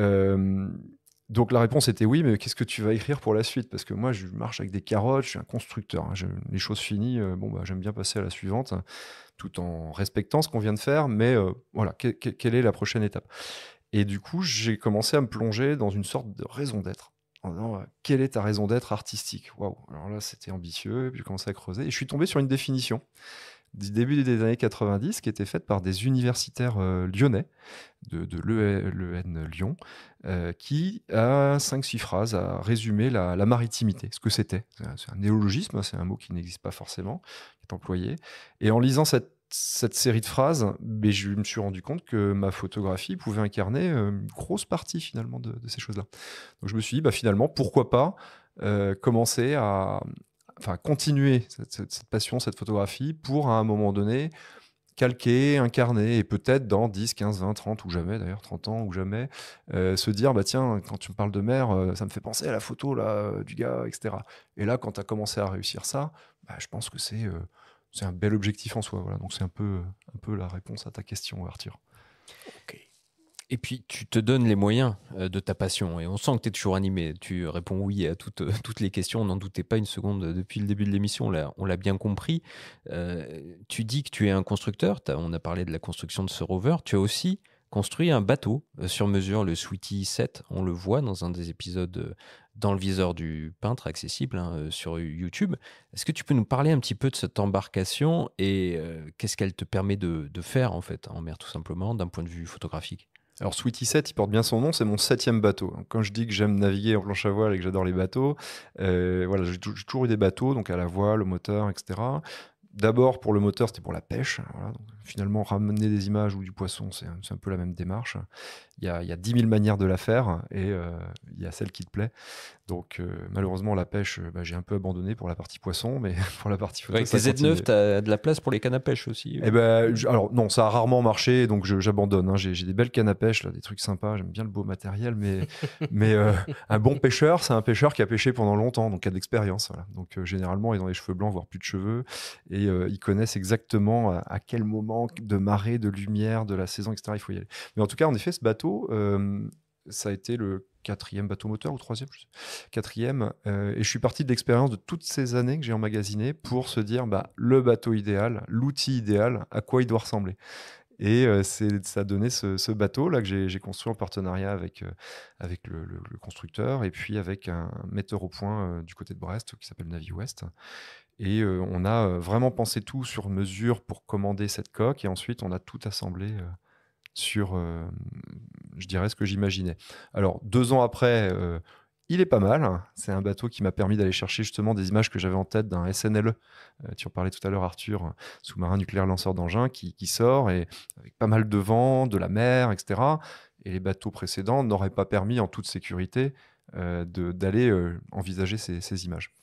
donc la réponse était oui, mais qu'est-ce que tu vas écrire pour la suite Parce que moi, je marche avec des carottes, je suis un constructeur. Hein. les choses finies, euh, bon, bah, j'aime bien passer à la suivante, tout en respectant ce qu'on vient de faire, mais euh, voilà, quelle est la prochaine étape Et du coup, j'ai commencé à me plonger dans une sorte de raison d'être. En disant, euh, quelle est ta raison d'être artistique Waouh Alors là, c'était ambitieux, puis j'ai commencé à creuser, et je suis tombé sur une définition du début des années 90 qui était faite par des universitaires euh, lyonnais de, de l'EN Lyon euh, qui a 5 six phrases à résumer la, maritimité, ce que c'était. C'est un, néologisme, hein, c'est un mot qui n'existe pas forcément, qui est employé. Et en lisant cette, cette série de phrases, mais ben, je me suis rendu compte que ma photographie pouvait incarner euh, une grosse partie finalement de, ces choses-là. Donc je me suis dit, bah, finalement, pourquoi pas commencer à, enfin, continuer cette, passion, cette photographie, pour à un moment donné calquer, incarner, et peut-être dans 10, 15, 20, 30 ou jamais, d'ailleurs 30 ans ou jamais, euh, se dire, bah tiens, quand tu me parles de mer, euh, ça me fait penser à la photo là, euh, du gars, etc. Et là, quand tu as commencé à réussir ça, bah, je pense que c'est c'est un bel objectif en soi. Voilà. Donc c'est un peu, un peu la réponse à ta question, Arthur. Et puis, tu te donnes les moyens euh, de ta passion. Et on sent que tu es toujours animé. Tu réponds oui à euh, toutes, les questions. On n'en doutait pas une seconde euh, depuis le début de l'émission. On l'a bien compris. tu dis que tu es un constructeur. On a parlé de la construction de ce rover. Tu as aussi construit un bateau sur mesure, le Sweetie 7. On le voit dans un des épisodes dans le viseur du peintre accessible hein, sur YouTube. Est-ce que tu peux nous parler un petit peu de cette embarcation et qu'est-ce qu'elle te permet de, de faire en fait en mer tout simplement d'un point de vue photographique alors Sweetie 7, il porte bien son nom, c'est mon septième bateau. quand je dis que j'aime naviguer en planche à voile et que j'adore les bateaux, euh, voilà, j'ai toujours eu des bateaux, donc à la voile, au moteur, etc. D'abord pour le moteur, c'était pour la pêche. Voilà, finalement, ramener des images ou du poisson, c'est un, peu la même démarche. Il y a, il y 10 000 manières de la faire et euh, il y a celle qui te plaît. Donc, euh, malheureusement, la pêche, euh, bah, j'ai un peu abandonné pour la partie poisson, mais pour la partie photo. Avec tes Z9, tu as de la place pour les cannes à pêche aussi eh ben, Alors, non, ça a rarement marché, donc j'abandonne. Hein. J'ai des belles cannes à pêche, des trucs sympas. J'aime bien le beau matériel, mais, mais un bon pêcheur, c'est un pêcheur qui a pêché pendant longtemps, donc qui a de l'expérience. Donc, généralement, ils ont les cheveux blancs, voire plus de cheveux, et ils connaissent exactement à quel moment de marée, de lumière, de la saison, etc. Il faut y aller. Mais en tout cas, en effet, ce bateau, euh, ça a été le quatrième bateau moteur ou troisième, je sais. quatrième. Euh, et je suis parti de l'expérience de toutes ces années que j'ai emmagasiné pour se dire bah, le bateau idéal, l'outil idéal, à quoi il doit ressembler. Et euh, c'est ça a donné ce, bateau-là que j'ai construit en partenariat avec, avec le, le, constructeur et puis avec un metteur au point du côté de Brest qui s'appelle Navi West. Et euh, on a euh, vraiment pensé tout sur mesure pour commander cette coque. Et ensuite, on a tout assemblé euh, sur, je dirais, ce que j'imaginais. Alors, deux ans après, il est pas mal. C'est un bateau qui m'a permis d'aller chercher justement des images que j'avais en tête d'un SNLE. tu en parlais tout à l'heure, Arthur, sous-marin nucléaire lanceur d'engins, qui, sort et avec pas mal de vent, de la mer, etc. Et les bateaux précédents n'auraient pas permis en toute sécurité d'aller envisager ces images.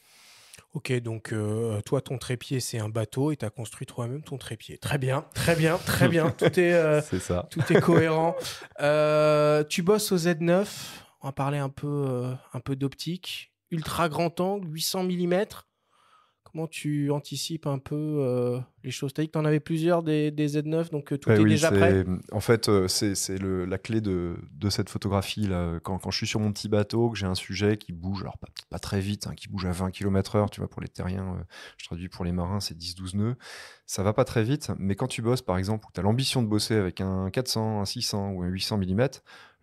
Ok, donc euh, toi, ton trépied, c'est un bateau et tu as construit toi-même ton trépied. Très bien, très bien, très bien. Tout est, euh, ça. Tout est cohérent. Euh, tu bosses au Z9. On va parler un peu, un peu d'optique. Ultra grand angle, 800 mm tu anticipes un peu euh, les choses Tu dit que tu en avais plusieurs des, Z9, donc euh, tout est déjà prêt. En fait, euh, c'est la clé de, de, cette photographie. Là. Quand, quand, je suis sur mon petit bateau, que j'ai un sujet qui bouge, alors pas, pas très vite, hein, qui bouge à 20 km/h, tu vois, pour les terriens, je traduis pour les marins, c'est 10-12 nœuds, ça va pas très vite. Mais quand tu bosses, par exemple, ou tu as l'ambition de bosser avec un 400, un 600 ou un 800 mm,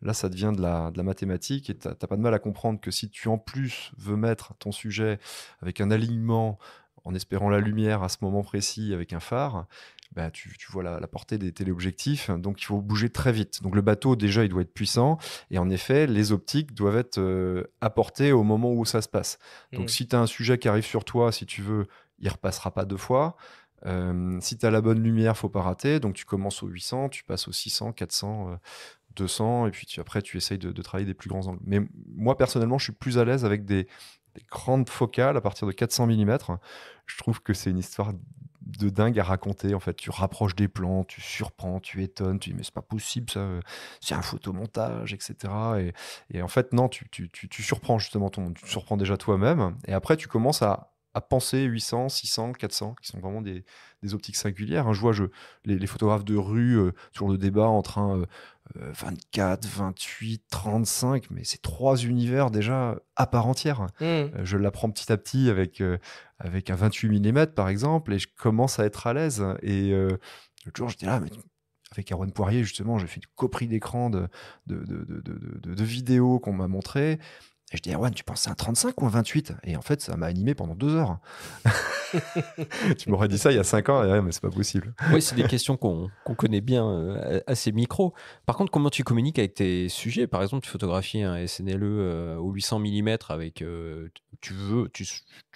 là, ça devient de la, de la mathématique et tu n'as pas de mal à comprendre que si tu en plus veux mettre ton sujet avec un alignement, en espérant la lumière à ce moment précis avec un phare, bah, tu, vois la, portée des téléobjectifs. Donc, il faut bouger très vite. Donc, le bateau, déjà, il doit être puissant. Et en effet, les optiques doivent être euh, apportées au moment où ça se passe. Mmh. Donc, si tu as un sujet qui arrive sur toi, si tu veux, il repassera pas deux fois. Euh, si tu as la bonne lumière, faut pas rater. Donc, tu commences au 800, tu passes au 600, 400, 200. Et puis, après, tu essayes de, travailler des plus grands angles. Mais moi, personnellement, je suis plus à l'aise avec des, des grandes focales à partir de 400 mm. Je trouve que c'est une histoire de dingue à raconter. En fait, tu rapproches des plans, tu surprends, tu étonnes, tu dis mais c'est pas possible, ça, c'est un photomontage, etc. Et, en fait, non, tu, surprends justement tu surprends déjà toi-même. Et après, tu commences à, penser 800, 600, 400, qui sont vraiment des, optiques singulières. Hein. Je vois les, photographes de rue, euh, sur toujours le débat entre un, euh, 24, 28, 35, mais c'est trois univers déjà à part entière. Hmm. Euh, je l'apprends petit à petit avec, euh, avec un 28 mm par exemple, et je commence à être à l'aise. Et euh, le jour, j'étais là, avec Aaron Poirier, justement, j'ai fait une copie d'écran de, de, de, de, de vidéos qu'on m'a montrées. Et je dis, Erwan, tu penses à un 35 ou un 28 Et en fait, ça m'a animé pendant deux heures. tu m'aurais dit ça il y a cinq ans, mais c'est pas possible. Oui, c'est des questions qu'on connaît bien assez euh, à ces micros. Par contre, comment tu communiques avec tes sujets Par exemple, tu photographies un SNLE euh, au 800 mm avec euh, tu veux, tu,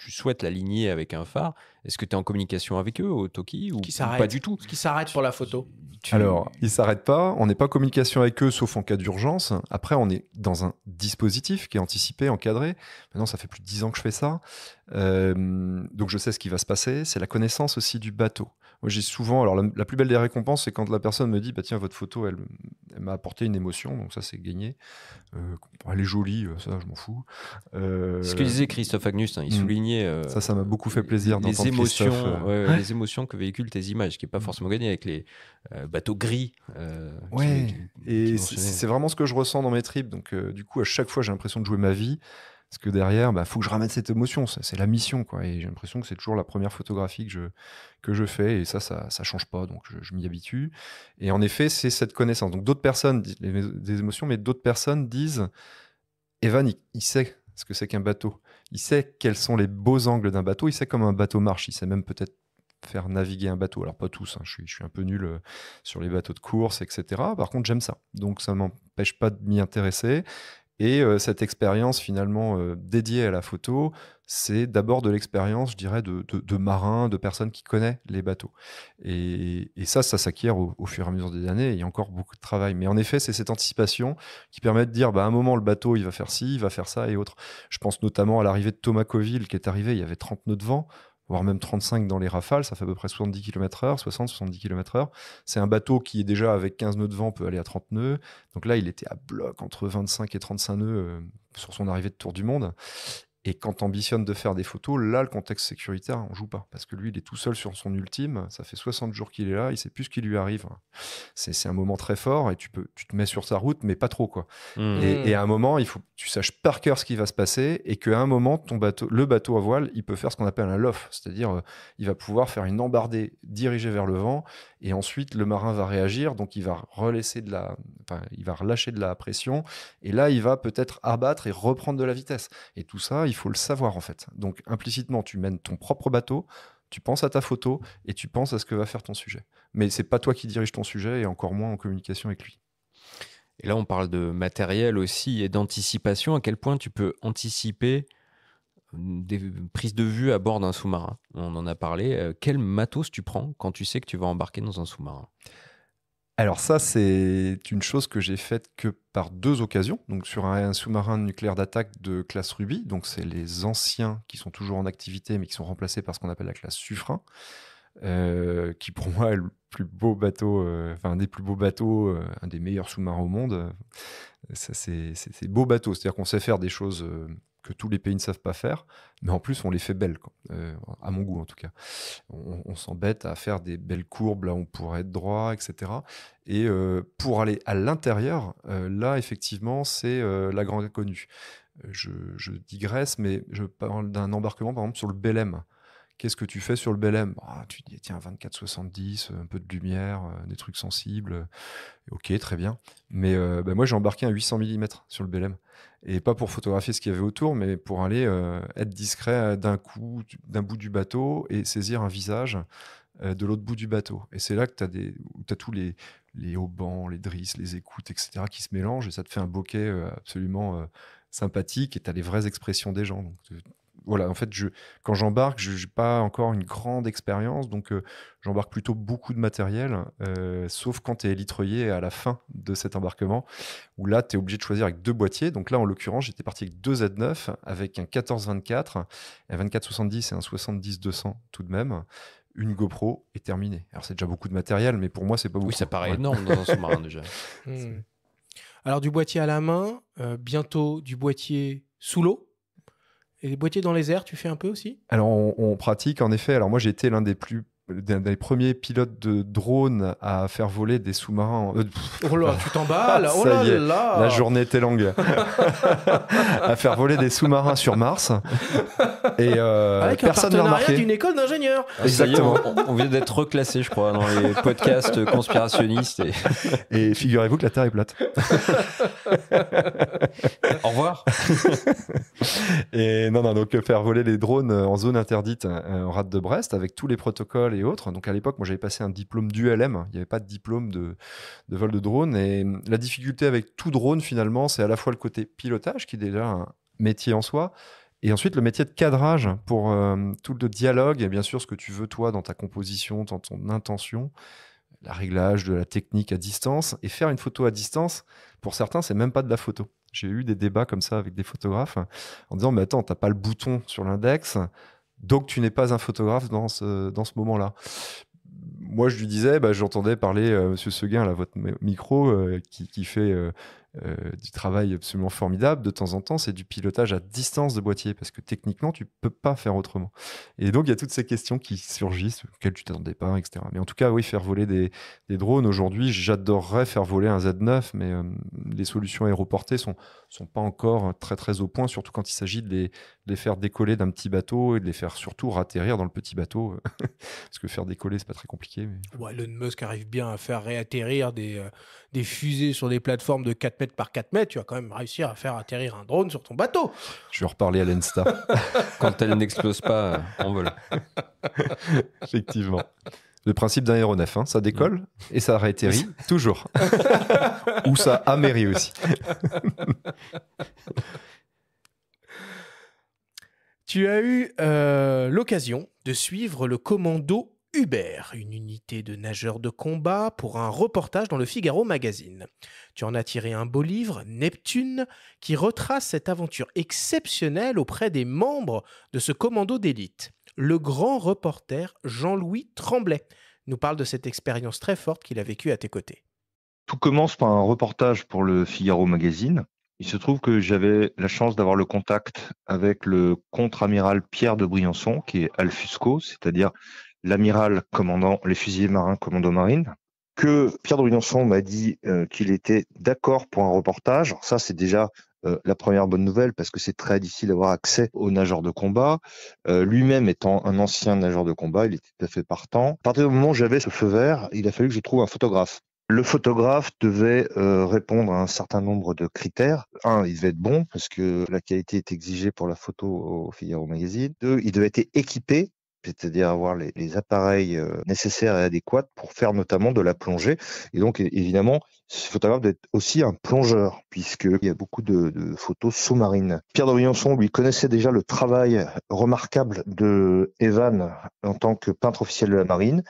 souhaites l'aligner avec un phare, est-ce que tu es en communication avec eux au Toki ou, pas du tout Qui s'arrête pour la photo Alors, ils s'arrêtent pas. On n'est pas en communication avec eux sauf en cas d'urgence. Après, on est dans un dispositif qui est anticipé, encadré. Maintenant, ça fait plus de 10 ans que je fais ça. Euh, donc, je sais ce qui va se passer. C'est la connaissance aussi du bateau. Moi, j'ai souvent. Alors, la, plus belle des récompenses, c'est quand la personne me dit bah, Tiens, votre photo, elle, m'a apporté une émotion, donc ça, c'est gagné. Euh, elle est jolie, euh, ça, je m'en fous. Euh, ce que disait Christophe Agnus, hein. il mm. soulignait. ça, ça m'a beaucoup fait plaisir les émotions, les émotions que véhiculent tes images, qui n'est pas mm. forcément gagné avec les bateaux gris. ouais, et c'est vraiment ce que je ressens dans mes tripes. Donc, du coup, à chaque fois, j'ai l'impression de jouer ma vie. Parce que derrière, il bah, faut que je ramène cette émotion, c'est la mission. Quoi. Et j'ai l'impression que c'est toujours la première photographie que je, que je fais, et ça, ça ne change pas, donc je, m'y habitue. Et en effet, c'est cette connaissance. Donc d'autres personnes, des émotions, mais d'autres personnes disent, Evan, il, il sait ce que c'est qu'un bateau. Il sait quels sont les beaux angles d'un bateau, il sait comment un bateau marche, il sait même peut-être faire naviguer un bateau. Alors pas tous, hein. je, suis, je, suis, un peu nul euh, sur les bateaux de course, etc. Par contre, j'aime ça. Donc ça m'empêche pas de m'y intéresser. Et euh, cette expérience finalement euh, dédiée à la photo, c'est d'abord de l'expérience, je dirais, de, marins, de, personnes qui connaissent les bateaux. Et, ça, ça s'acquiert au, fur et à mesure des années. il y a encore beaucoup de travail. Mais en effet, c'est cette anticipation qui permet de dire, bah, à un moment, le bateau, il va faire ci, il va faire ça et autres. Je pense notamment à l'arrivée de Thomas Coville qui est arrivé, il y avait 30 nœuds de vent voire même 35 dans les rafales, ça fait à peu près 70 km/h, 60-70 km/h. C'est un bateau qui est déjà avec 15 nœuds de vent, peut aller à 30 nœuds. Donc là, il était à bloc entre 25 et 35 nœuds euh, sur son arrivée de tour du monde. Et quand ambitionne de faire des photos, là, le contexte sécuritaire, on joue pas. Parce que lui, il est tout seul sur son ultime. Ça fait 60 jours qu'il est là. Il sait plus ce qui lui arrive. C'est un moment très fort et tu, peux, tu te mets sur sa route, mais pas trop, quoi. Mmh. Et, à un mmh. moment, il faut tu saches par cœur ce qui va se passer et qu'à un moment, ton bateau, le bateau à voile, il peut faire ce qu'on appelle un lof. C'est-à-dire, euh, il va pouvoir faire une embardée dirigée vers le vent et ensuite, le marin va réagir. Donc, il va relâcher de la, il va relâcher de la pression. Et là, il va peut-être abattre et reprendre de la vitesse. Et tout ça, il faut le savoir en fait. Donc implicitement, tu mènes ton propre bateau, tu penses à ta photo et tu penses à ce que va faire ton sujet. Mais c'est pas toi qui dirige ton sujet et encore moins en communication avec lui. Et là, on parle de matériel aussi et d'anticipation. À quel point tu peux anticiper hum, des prises de vue à bord d'un sous-marin On en a parlé. Euh, quel matos tu prends quand tu sais que tu vas embarquer dans un sous-marin alors ça, c'est une chose que j'ai faite que par deux occasions, donc sur un sous-marin nucléaire d'attaque de classe Ruby, donc c'est les anciens qui sont toujours en activité mais qui sont remplacés par ce qu'on appelle la classe Suffren, euh, qui pour moi est le plus beau bateau, euh, enfin un des plus beaux bateaux, euh, un des meilleurs sous-marins au monde. c'est, c'est beau bateau, c'est-à-dire qu'on sait faire des choses que tous les pays ne savent pas faire, mais en plus on les fait belles, euh, à mon goût en tout cas. On, s'embête à faire des belles courbes, là on pourrait être droit, etc. Et euh, pour aller à l'intérieur, euh, là effectivement c'est la grande inconnue. Je, digresse, mais je parle d'un embarquement par exemple sur le Belém. Qu'est-ce que tu fais sur le BLM bah, Tu dis, tiens, 24-70, euh, un peu de lumière, euh, des trucs sensibles. Euh, ok, très bien. Mais bah, moi, j'ai embarqué un 800 mm sur le BLM. Et pas pour photographier ce qu'il y avait autour, mais pour aller être discret d'un coup, d'un bout du bateau et saisir un visage de l'autre bout du bateau. Et c'est là que tu as, tous les, les haubans, les drisses, les écoutes, etc. qui se mélangent et ça te fait un bokeh absolument sympathique et tu as les vraies expressions des gens. Donc, voilà, en fait, quand j'embarque, je n'ai pas encore une grande expérience, donc euh, j'embarque plutôt beaucoup de matériel, euh, sauf quand tu es litreuillé à la fin de cet embarquement, où là, tu es obligé de choisir avec deux boîtiers. Donc là, en l'occurrence, j'étais parti avec deux Z9, avec un 14-24, un 24-70 et un 70-200 tout de même, une GoPro est terminée. Alors c'est déjà beaucoup de matériel, mais pour moi, c'est pas beaucoup. Oui, ça paraît énorme dans un sous-marin déjà. Hmm. Alors du boîtier à la main, euh, bientôt du boîtier sous l'eau et les boîtiers dans les airs, tu fais un peu aussi Alors, on, pratique en effet. Alors, moi, j'ai été l'un des plus d'un des premiers pilotes de drone à faire voler des sous-marins. Euh, oh là, tu t'emballes oh là, La journée était longue. à faire voler des sous-marins sur Mars. Et euh, personne n'a remarqué. d'une école d'ingénieurs. Exactement. on, vient d'être reclassé, je crois, dans les podcasts conspirationnistes. Et, et figurez-vous que la Terre est plate. Au revoir. et non, non, donc faire voler les drones en zone interdite en euh, rade de Brest avec tous les protocoles autres. Donc à l'époque, moi j'avais passé un diplôme d'ULM, il n'y avait pas de diplôme de, vol de drone. Et la difficulté avec tout drone finalement, c'est à la fois le côté pilotage, qui est déjà un métier en soi, et ensuite le métier de cadrage pour euh, tout le dialogue et bien sûr ce que tu veux toi dans ta composition, dans ton intention la réglage de la technique à distance. Et faire une photo à distance, pour certains, c'est même pas de la photo. J'ai eu des débats comme ça avec des photographes en disant Mais attends, t'as pas le bouton sur l'index, donc tu n'es pas un photographe dans ce, dans ce moment-là. Moi, je lui disais, bah, j'entendais parler M. Euh, monsieur Seguin, à votre micro, euh, qui, fait euh, du travail absolument formidable de temps en temps. C'est du pilotage à distance de boîtier, parce que techniquement, tu peux pas faire autrement. Et donc, il y a toutes ces questions qui surgissent, auxquelles tu t'attendais pas, etc. Mais en tout cas, oui, faire voler des, drones. Aujourd'hui, j'adorerais faire voler un Z9, mais les solutions aéroportées sont, sont pas encore très, très au point, surtout quand il s'agit de les les faire décoller d'un petit bateau et de les faire surtout ratterrir dans le petit bateau. Parce que faire décoller, c'est pas très compliqué. Mais... Musk arrive bien à faire réatterrir des, euh, fusées sur des plateformes de 4 mètres par 4 mètres. Tu vas quand même réussir à faire atterrir un drone sur ton bateau. Je vais reparler à l'Ensta. quand elle n'explose pas en euh, vol. Effectivement le principe d'un aéronef. Hein, ça décolle et ça réatterrit toujours. Ou ça amérit aussi. Tu as eu euh, l'occasion de suivre le commando Hubert, une unité de nageurs de combat pour un reportage dans le Figaro Magazine. Tu en as tiré un beau livre, Neptune, qui retrace cette aventure exceptionnelle auprès des membres de ce commando d'élite. Le grand reporter Jean-Louis Tremblay nous parle de cette expérience très forte qu'il a vécue à tes côtés. Tout commence par un reportage pour le Figaro Magazine il se trouve que j'avais la chance d'avoir le contact avec le contre-amiral Pierre de Briançon, qui est Alfusco, c'est-à-dire l'amiral commandant les fusiliers marins commando marine, que Pierre de Briançon m'a dit euh, qu'il était d'accord pour un reportage. ça, c'est déjà euh, la première bonne nouvelle parce que c'est très difficile d'avoir accès aux nageurs de combat. Euh, lui-même étant un ancien nageur de combat, il était tout à fait partant. À partir du moment où j'avais ce feu vert, il a fallu que je trouve un photographe. Le photographe devait euh, répondre à un certain nombre de critères. Un, il devait être bon parce que la qualité est exigée pour la photo au Figaro Magazine. Deux, il devait être équipé c'est-à-dire avoir les, appareils euh, nécessaires et adéquats pour faire notamment de la plongée. Et donc, évidemment, il faut doit d'être aussi un plongeur, puisqu'il y a beaucoup de, photos sous-marines. Pierre de d'Orbiançon, lui, connaissait déjà le travail remarquable de Evan en tant que peintre officiel de la marine.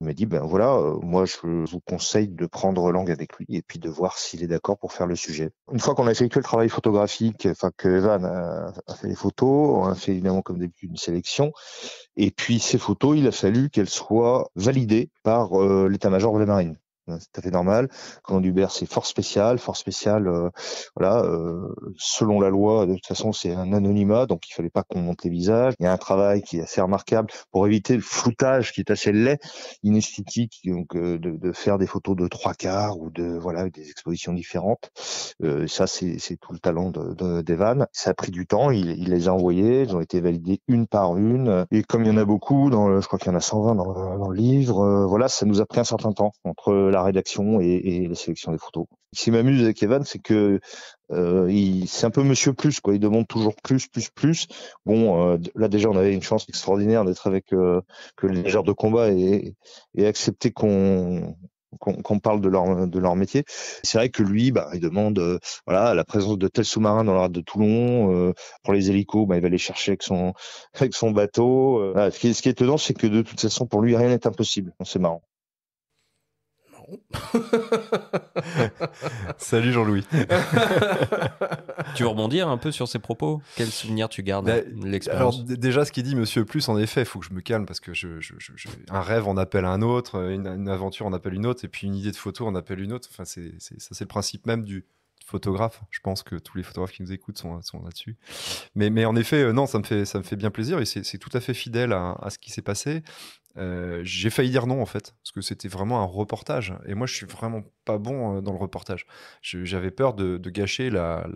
Il m'a dit, ben voilà, euh, moi, je vous conseille de prendre langue avec lui et puis de voir s'il est d'accord pour faire le sujet. Une fois qu'on a effectué le travail photographique, enfin, que Evan a, fait les photos, on a fait évidemment, comme début une sélection. Et puis ces photos, il a fallu qu'elles soient validées par euh, l'état-major de la marine. Hein, c'est tout à fait normal. Quand dubert c'est fort spécial. fort spécial. Euh, voilà, euh, selon la loi, de toute façon, c'est un anonymat, donc il fallait pas qu'on monte les visages. Il y a un travail qui est assez remarquable pour éviter le floutage qui est assez laid, inesthétique, donc euh, de, de, faire des photos de trois quarts ou de voilà des expositions différentes. Euh, ça, c'est tout le talent de, d'Evan. Ça a pris du temps, il, les a envoyés, ils ont été validés une par une, et comme il y en a beaucoup, dans je crois qu'il y en a 120 dans, dans le livre, voilà, ça nous a pris un certain temps entre la la rédaction et, et la sélection des photos. Ce qui m'amuse avec Evan, c'est que euh, il, c'est un peu Monsieur Plus, quoi. Il demande toujours plus, plus, plus. Bon, euh, là déjà, on avait une chance extraordinaire d'être avec euh, que les joueurs de combat et, accepter qu'on qu'on, parle de leur de leur métier. C'est vrai que lui, bah, il demande euh, voilà la présence de tel sous-marin dans le rade de Toulon euh, pour les hélicos. Bah, il va les chercher avec son avec son bateau. Euh. ce, qui, ce qui est étonnant, c'est que de toute façon, pour lui, rien n'est impossible. C'est marrant. Salut Jean-Louis. tu veux rebondir un peu sur ces propos Quel souvenir tu gardes bah, l'expérience déjà ce qu'il dit Monsieur Plus, en effet, il faut que je me calme parce que je, un rêve en appelle un autre, une, aventure en appelle une autre, et puis une idée de photo en appelle une autre. Enfin, ça c'est le principe même du, photographe. Je pense que tous les photographes qui nous écoutent sont, sont là-dessus. Mais, en effet, euh, non, ça me fait, ça me fait bien plaisir et c'est tout à fait fidèle à, ce qui s'est passé. Euh, j'ai failli dire non en fait, parce que c'était vraiment un reportage. Et moi, je suis vraiment pas bon euh, dans le reportage. J'avais peur de, gâcher la,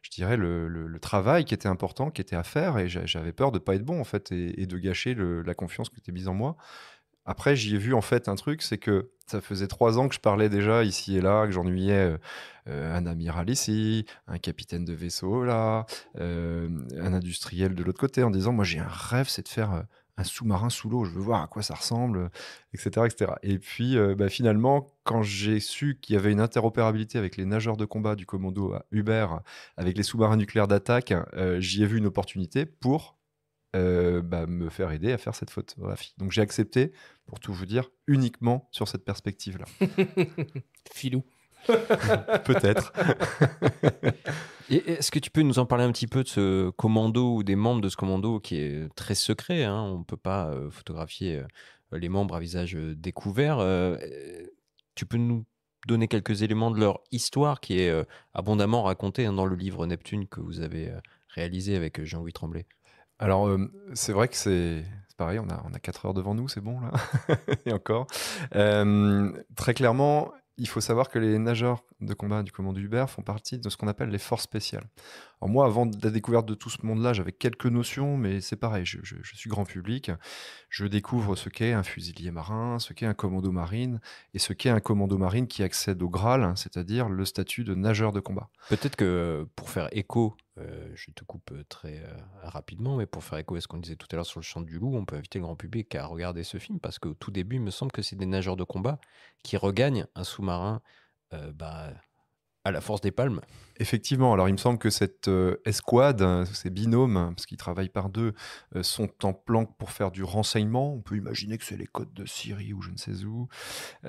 je dirais le, travail qui était important, qui était à faire, et j'avais peur de pas être bon en fait, et, de gâcher la confiance qui était mise en moi. Après, j'y ai vu en fait un truc, c'est que ça faisait trois ans que je parlais déjà ici et là, que j'ennuyais euh, un amiral ici, un capitaine de vaisseau là, euh, un industriel de l'autre côté, en disant moi j'ai un rêve, c'est de faire euh, un sous-marin sous l'eau, je veux voir à quoi ça ressemble, etc. etc. Et puis bah, finalement, quand j'ai su qu'il y avait une interopérabilité avec les nageurs de combat du commando à Uber, avec les sous-marins nucléaires d'attaque, j'y ai vu une opportunité pour euh, bah, me faire aider à faire cette photographie. Donc j'ai accepté, pour tout vous dire, uniquement sur cette perspective-là. Filou. Peut-être. Est-ce que tu peux nous en parler un petit peu de ce commando ou des membres de ce commando qui est très secret hein? On ne peut pas euh, photographier euh, les membres à visage découvert. tu peux nous donner quelques éléments de leur histoire qui est abondamment racontée hein, dans le livre Neptune que vous avez réalisé avec Jean-Louis Tremblay alors, euh, c'est vrai que c'est pareil, on a, on a 4 heures devant nous, c'est bon là, et encore. Euh, très clairement, il faut savoir que les nageurs de combat du commando Hubert font partie de ce qu'on appelle les forces spéciales. Alors moi, avant la découverte de tout ce monde-là, j'avais quelques notions, mais c'est pareil, je, suis grand public, je découvre ce qu'est un fusilier marin, ce qu'est un commando marine, et ce qu'est un commando marine qui accède au Graal, hein, c'est-à-dire le statut de nageur de combat. Peut-être que pour faire écho euh, je te coupe euh, très euh, rapidement, mais pour faire écho à ce qu'on disait tout à l'heure sur le champ du loup, on peut inviter le grand public à regarder ce film parce qu'au tout début, il me semble que c'est des nageurs de combat qui regagnent un sous-marin bah, à la force des palmes. Effectivement, alors il me semble que cette escouade, ces binômes, parce qu'ils travaillent par deux, sont en planque pour faire du renseignement. On peut imaginer que c'est les côtes de Syrie ou je ne sais où.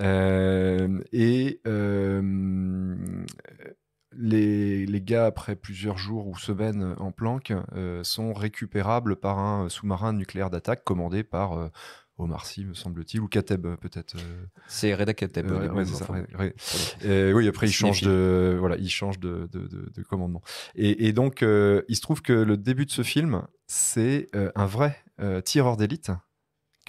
et les, gars, après plusieurs jours ou semaines euh, en planque, euh, sont récupérables par un euh, sous-marin nucléaire d'attaque commandé par Omarci me semble-t-il, ou Kateb, peut-être. C'est Reda Kateb. oui, après, il change, de, voilà, de, commandement. Et, donc, il se trouve que le début de ce film, c'est un vrai tireur d'élite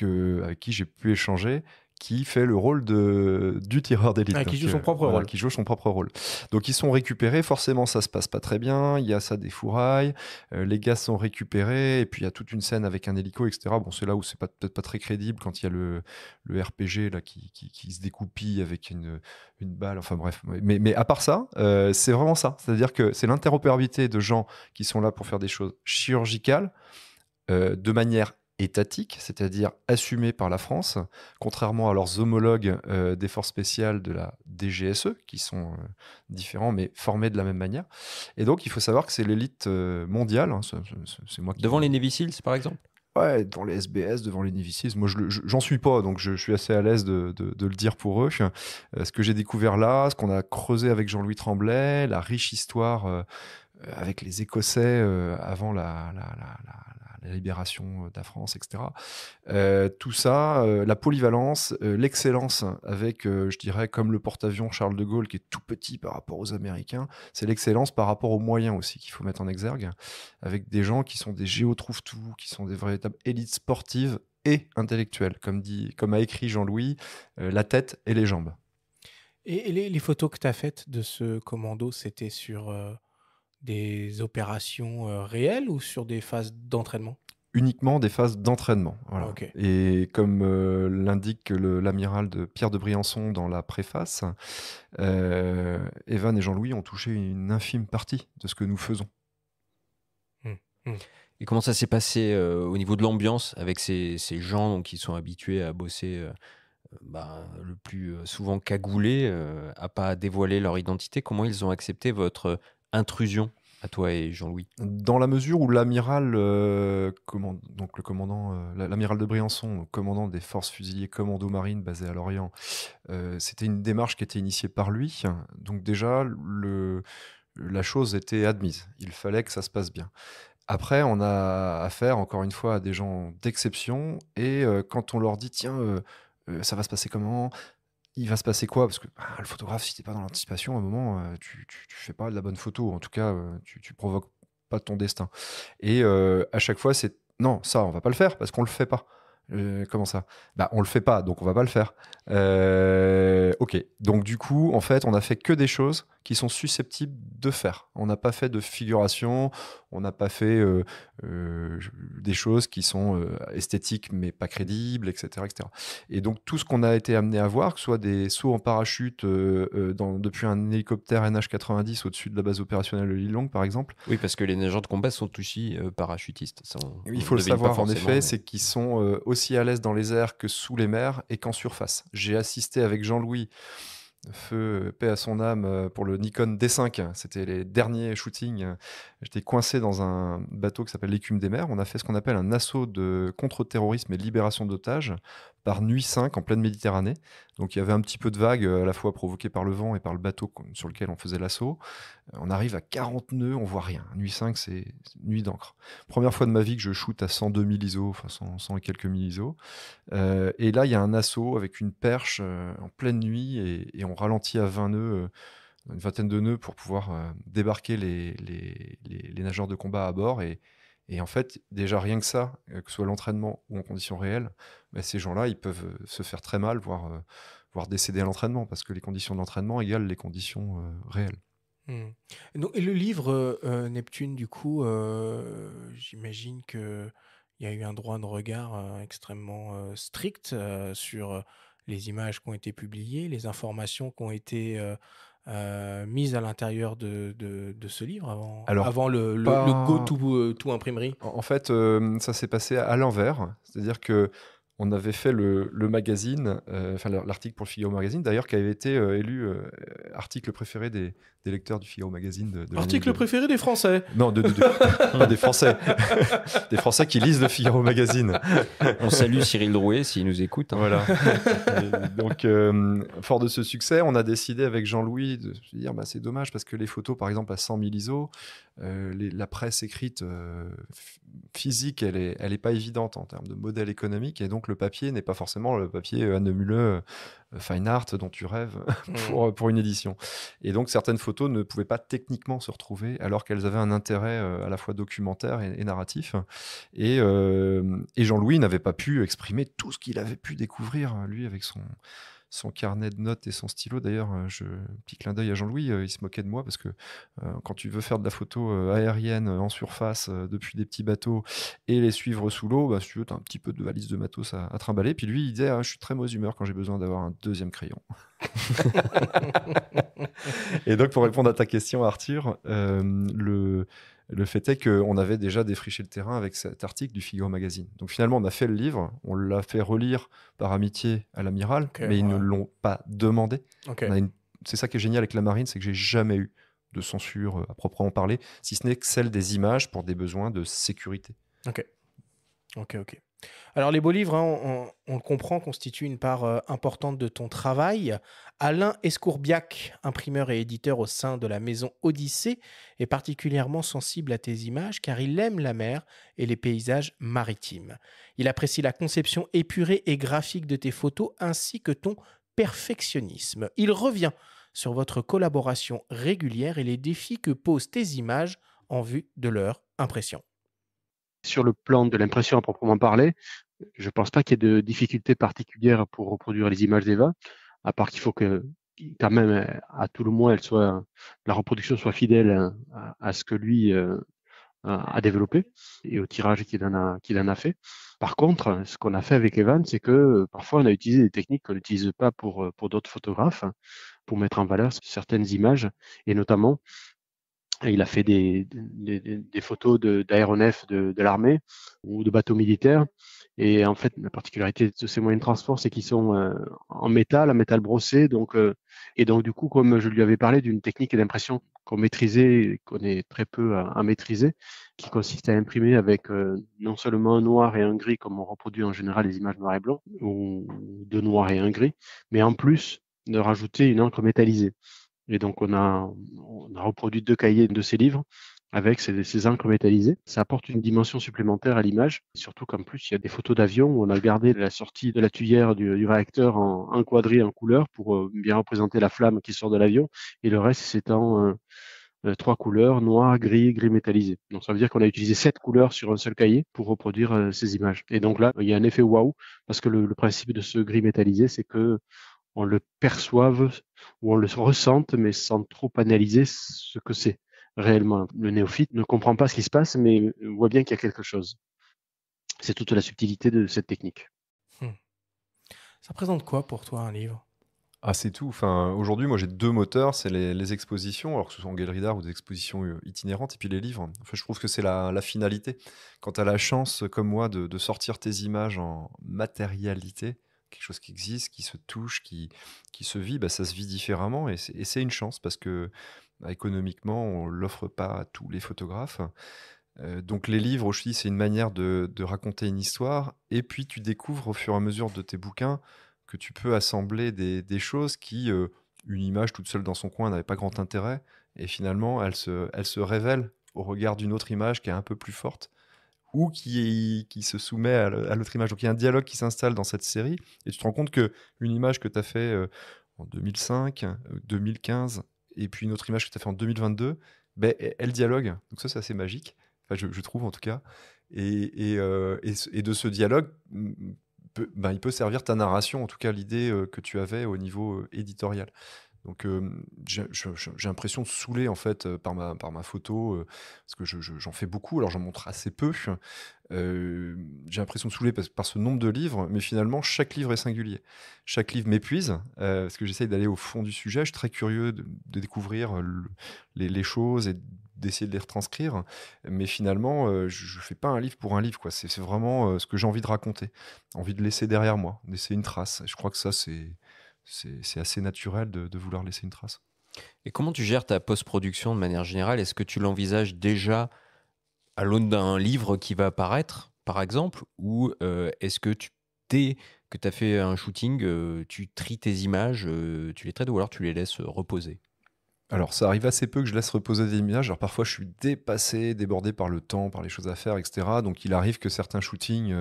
avec qui j'ai pu échanger, qui fait le rôle de, du tireur d'élite. Ah, qui joue son euh, propre rôle. Qui joue son propre rôle. Donc ils sont récupérés, forcément ça se passe pas très bien, il y a ça des fourrailles, euh, les gars sont récupérés, et puis il y a toute une scène avec un hélico, etc. Bon, c'est là où c'est peut-être pas, très crédible quand il y a le, le RPG là, qui, qui, se découpille avec une, une balle, enfin bref. Mais, mais à part ça, euh, c'est vraiment ça. C'est-à-dire que c'est l'interopérabilité de gens qui sont là pour faire des choses chirurgicales. de manière étatique, c'est-à-dire assumé par la France, contrairement à leurs homologues euh, des forces spéciales de la DGSE, qui sont euh, différents mais formés de la même manière. Et donc, il faut savoir que c'est l'élite euh, mondiale. Hein, c'est, moi Devant les Navy par exemple Ouais, devant les SBS, devant les Navy Moi, je, j'en suis pas, donc je, suis assez à l'aise de, le dire pour eux. ce que j'ai découvert là, ce qu'on a creusé avec Jean-Louis Tremblay, la riche histoire avec les Écossais avant la, la, la la libération euh, de la France, etc. Euh, tout ça, euh, la polyvalence, l'excellence avec, je dirais, comme le porte-avions Charles de Gaulle qui est tout petit par rapport aux Américains, c'est l'excellence par rapport aux moyens aussi qu'il faut mettre en exergue, avec des gens qui sont des trouve tout qui sont des véritables élites sportives et intellectuelles, comme, dit, comme a écrit Jean-Louis, la tête et les jambes. Et les, les photos que tu as faites de ce commando, c'était sur des opérations euh, réelles ou sur des phases d'entraînement Uniquement des phases d'entraînement. Et comme euh, l'indique l'amiral de Pierre de Briançon dans la préface, euh, Evan et Jean-Louis ont touché une infime partie de ce que nous faisons. Mmh, mmh. Et comment ça s'est passé au niveau de l'ambiance avec ces, gens donc, qui sont habitués à bosser bah, le plus souvent cagoulés, à à pas dévoiler leur identité. Comment ils ont accepté votre intrusion à toi et Jean-Louis Dans la mesure où l'amiral, euh, donc le commandant, euh, l'amiral de Briançon, commandant des forces fusiliers commando marine basées à Lorient, euh, c'était une démarche qui était initiée par lui. Donc déjà, la chose était admise. Il fallait que ça se passe bien. Après, on a affaire, encore une fois, à des gens d'exception. Et quand on leur dit, tiens, ça va se passer comment il va se passer quoi Parce que bah, le photographe, si t'es pas dans l'anticipation, à un moment, euh, tu, fais pas de la bonne photo. En tout cas, euh, tu, provoques pas ton destin. Et euh, à chaque fois, c'est non, ça, on va pas le faire parce qu'on le fait pas. comment ça Bah, on le fait pas, donc on va pas le faire. ok. Donc du coup, en fait, on a fait que des choses qui sont susceptibles de faire. On n'a pas fait de figuration on n'a pas fait euh, euh, des choses qui sont euh, esthétiques mais pas crédibles, etc., etc. Et donc tout ce qu'on a été amené à voir, que ce soit des sauts en parachute depuis un hélicoptère NH90 au-dessus de la base opérationnelle de lille Longue, par exemple. Oui, parce que les nageurs de combat sont aussi parachutistes. Il faut le savoir en effet, c'est qu'ils sont aussi à l'aise dans les airs que sous les mers et qu'en surface. J'ai assisté avec Jean-Louis. Feu, paix à son âme, euh, pour le Nikon D5. C'était les derniers shootings. J'étais coincé dans un bateau qui s'appelle l'écume des mers. On a fait ce qu'on appelle un assaut de contre-terrorisme et libération d'otages par nuit 5 en pleine Méditerranée. Donc il y avait un petit peu de vagues euh, à la fois provoquées par le vent et par le bateau sur lequel on faisait l'assaut. Euh, on arrive à 40 nœuds, on voit rien. Nuit 5, c'est nuit d'encre. Première fois de ma vie que je shoot à 102 000 ISO, enfin 100, et quelques 1000 ISO. Euh, et là, il y a un assaut avec une perche en pleine nuit et, on ralentit à 20 nœuds. une vingtaine de nœuds pour pouvoir débarquer les, les nageurs de combat à bord et, et en fait, déjà rien que ça, euh, que ce soit l'entraînement ou en conditions réelles, bah, ces gens-là, ils peuvent euh, se faire très mal, voire, euh, voire décéder à l'entraînement, parce que les conditions d'entraînement égalent les conditions réelles. Hmm. Donc, et le livre Neptune, du coup, j'imagine qu'il y a eu un droit de regard extrêmement strict sur les images qui ont été publiées, les informations qui ont été euh, mise à l'intérieur de, ce livre avant, avant le, go tout, euh, imprimerie En fait, euh, ça s'est passé à l'envers. C'est-à-dire que on avait fait le, magazine, euh, enfin l'article pour le Figaro Magazine, d'ailleurs, qui avait été euh, élu euh, article préféré des, lecteurs du Figaro Magazine. De, article préféré des Français Non, de, pas des Français. des Français qui lisent le Figaro Magazine. on salue Cyril Drouet s'il nous écoute. Hein. Voilà. donc, fort de ce succès, on a décidé avec Jean-Louis de se dire bah, c'est dommage parce que les photos, par exemple, à 100 000 ISO, euh, la presse écrite euh, physique, elle n'est elle est pas évidente en termes de modèle économique, et donc le papier n'est pas forcément le papier euh, anomuleux fine art dont tu rêves mm. pour, pour une édition. Et donc certaines photos ne pouvaient pas techniquement se retrouver alors qu'elles avaient un intérêt à la fois documentaire et, narratif. Et, et Jean-Louis n'avait pas pu exprimer tout ce qu'il avait pu découvrir, lui, avec son, son carnet de notes et son stylo. D'ailleurs, euh, je petit clin d'œil à Jean-Louis, euh, il se moquait de moi parce que euh, quand tu veux faire de la photo aérienne en surface depuis des petits bateaux et les suivre sous l'eau, bah, si tu as un petit peu de valise de matos à, à trimballer. Puis lui, il disait ah, Je suis très mauvaise humeur quand j'ai besoin d'avoir un deuxième crayon. et donc, pour répondre à ta question, Arthur, le le fait est qu'on avait déjà défriché le terrain avec cet article du Figaro Magazine. Donc finalement, on a fait le livre, on l'a fait relire par amitié à l'amiral, mais ils ne l'ont pas demandé. C'est ça qui est génial avec la marine, c'est que j'ai jamais eu de censure euh, à proprement parler, si ce n'est que celle des images pour des besoins de sécurité. Ok. Ok, ok. Alors les beaux livres, hein, on, le comprend, constituent une part euh, importante de ton travail. Alain Escourbiac, imprimeur et éditeur au sein de la maison Odyssée, est particulièrement sensible à tes images car il aime la mer et les paysages maritimes. Il apprécie la conception épurée et graphique de tes photos ainsi que ton perfectionnisme. Il revient sur votre collaboration régulière et les défis que posent tes images en vue de leur impression sur le plan de l'impression à proprement parler, je ne pense pas qu'il y ait de difficultés particulières pour reproduire les images d'Eva, à part qu'il faut que, quand même, euh, à tout le moins, elle soit, la reproduction soit fidèle hein, à, ce que lui euh, a développé et au tirage qu'il en a, qu'il en a fait. Par contre, ce qu'on a fait avec Evan, c'est que euh, parfois on a utilisé des techniques qu'on n'utilise pas pour, pour d'autres photographes hein, pour mettre en valeur certaines images et notamment il a fait des, photos d'aéronefs de, l'armée ou de bateaux militaires. Et en fait, la particularité de ces moyens de transport, c'est qu'ils sont euh, en métal, en métal brossé. Donc, euh, et donc, du coup, comme je lui avais parlé d'une technique d'impression qu'on maîtrisait, qu'on est très peu à, maîtriser, qui consiste à imprimer avec euh, non seulement un noir et un gris, comme on reproduit en général les images noir et blanc, ou de noir et un gris, mais en plus de rajouter une encre métallisée. Et donc, on a, reproduit deux cahiers de ces livres avec ces, ces encres métallisées. Ça apporte une dimension supplémentaire à l'image, surtout qu'en plus, il y a des photos d'avion où on a gardé la sortie de la tuyère du, réacteur en, en en couleur, pour euh, bien représenter la flamme qui sort de l'avion, et le reste, c'est en euh, euh, trois couleurs, noir, gris, gris métallisé. Donc ça veut dire qu'on a utilisé sept couleurs sur un seul cahier pour reproduire ces images. Et donc là, il y a un effet waouh, parce que le, principe de ce gris métallisé, c'est que on le perçoive où on le ressente, mais sans trop analyser ce que c'est réellement. Le néophyte ne comprend pas ce qui se passe, mais voit bien qu'il y a quelque chose. C'est toute la subtilité de cette technique. Hmm. Ça présente quoi pour toi un livre ah, c'est tout. Enfin, aujourd'hui, moi, j'ai deux moteurs. C'est les, expositions, alors que ce soit en galerie d'art ou des expositions euh, itinérantes, et puis les livres. je trouve que c'est la, finalité. Quand tu as la chance, comme moi, de sortir tes images en matérialité, quelque chose qui existe, qui se touche, qui, qui se vit, bah, ça se vit différemment et c'est une chance parce que bah, économiquement, on l'offre pas à tous les photographes. Euh, donc les livres aussi, c'est une manière de, raconter une histoire. Et puis tu découvres au fur et à mesure de tes bouquins que tu peux assembler des, choses qui, euh, une image toute seule dans son coin n'avait pas grand intérêt. Et finalement, elle se, elle se révèle au regard d'une autre image qui est un peu plus forte ou qui, qui se soumet à l'autre image. Donc il y a un dialogue qui s'installe dans cette série, et tu te rends compte que une image que tu as fait euh, en 2005, 2015, euh, et puis une autre image que tu as fait en 2022, ben, e, elle dialogue. Donc ça, c'est assez magique, je, trouve en tout cas. Et, et, euh, de ce dialogue, ben, il peut servir ta narration, en tout cas l'idée que tu avais au niveau éditorial. Donc euh, j'ai l'impression de saouler en fait euh, par ma, par ma photo, euh, parce que j'en fais beaucoup, alors j'en montre assez peu. j'ai l'impression de saouler par, par, ce nombre de livres, mais finalement chaque livre est singulier. Chaque livre m'épuise, parce que j'essaye d'aller au fond du sujet, je suis très curieux de, découvrir les, choses et d'essayer de les retranscrire, mais finalement je ne fais pas un livre pour un livre, quoi. c'est vraiment ce que j'ai envie de raconter, envie de laisser derrière moi, laisser une trace. je crois que ça c'est c'est assez naturel de, vouloir laisser une trace. Et comment tu gères ta post-production de manière générale Est-ce que tu l'envisages déjà à l'aune d'un livre qui va apparaître, par exemple, ou euh, est-ce que tu, dès que tu as fait un shooting, euh, tu tries tes images, euh, tu les traites ou alors tu les laisses reposer alors, ça arrive assez peu que je laisse reposer des images. Alors, parfois, je suis dépassé, débordé par le temps, par les choses à faire, etc. Donc, il arrive que certains shootings,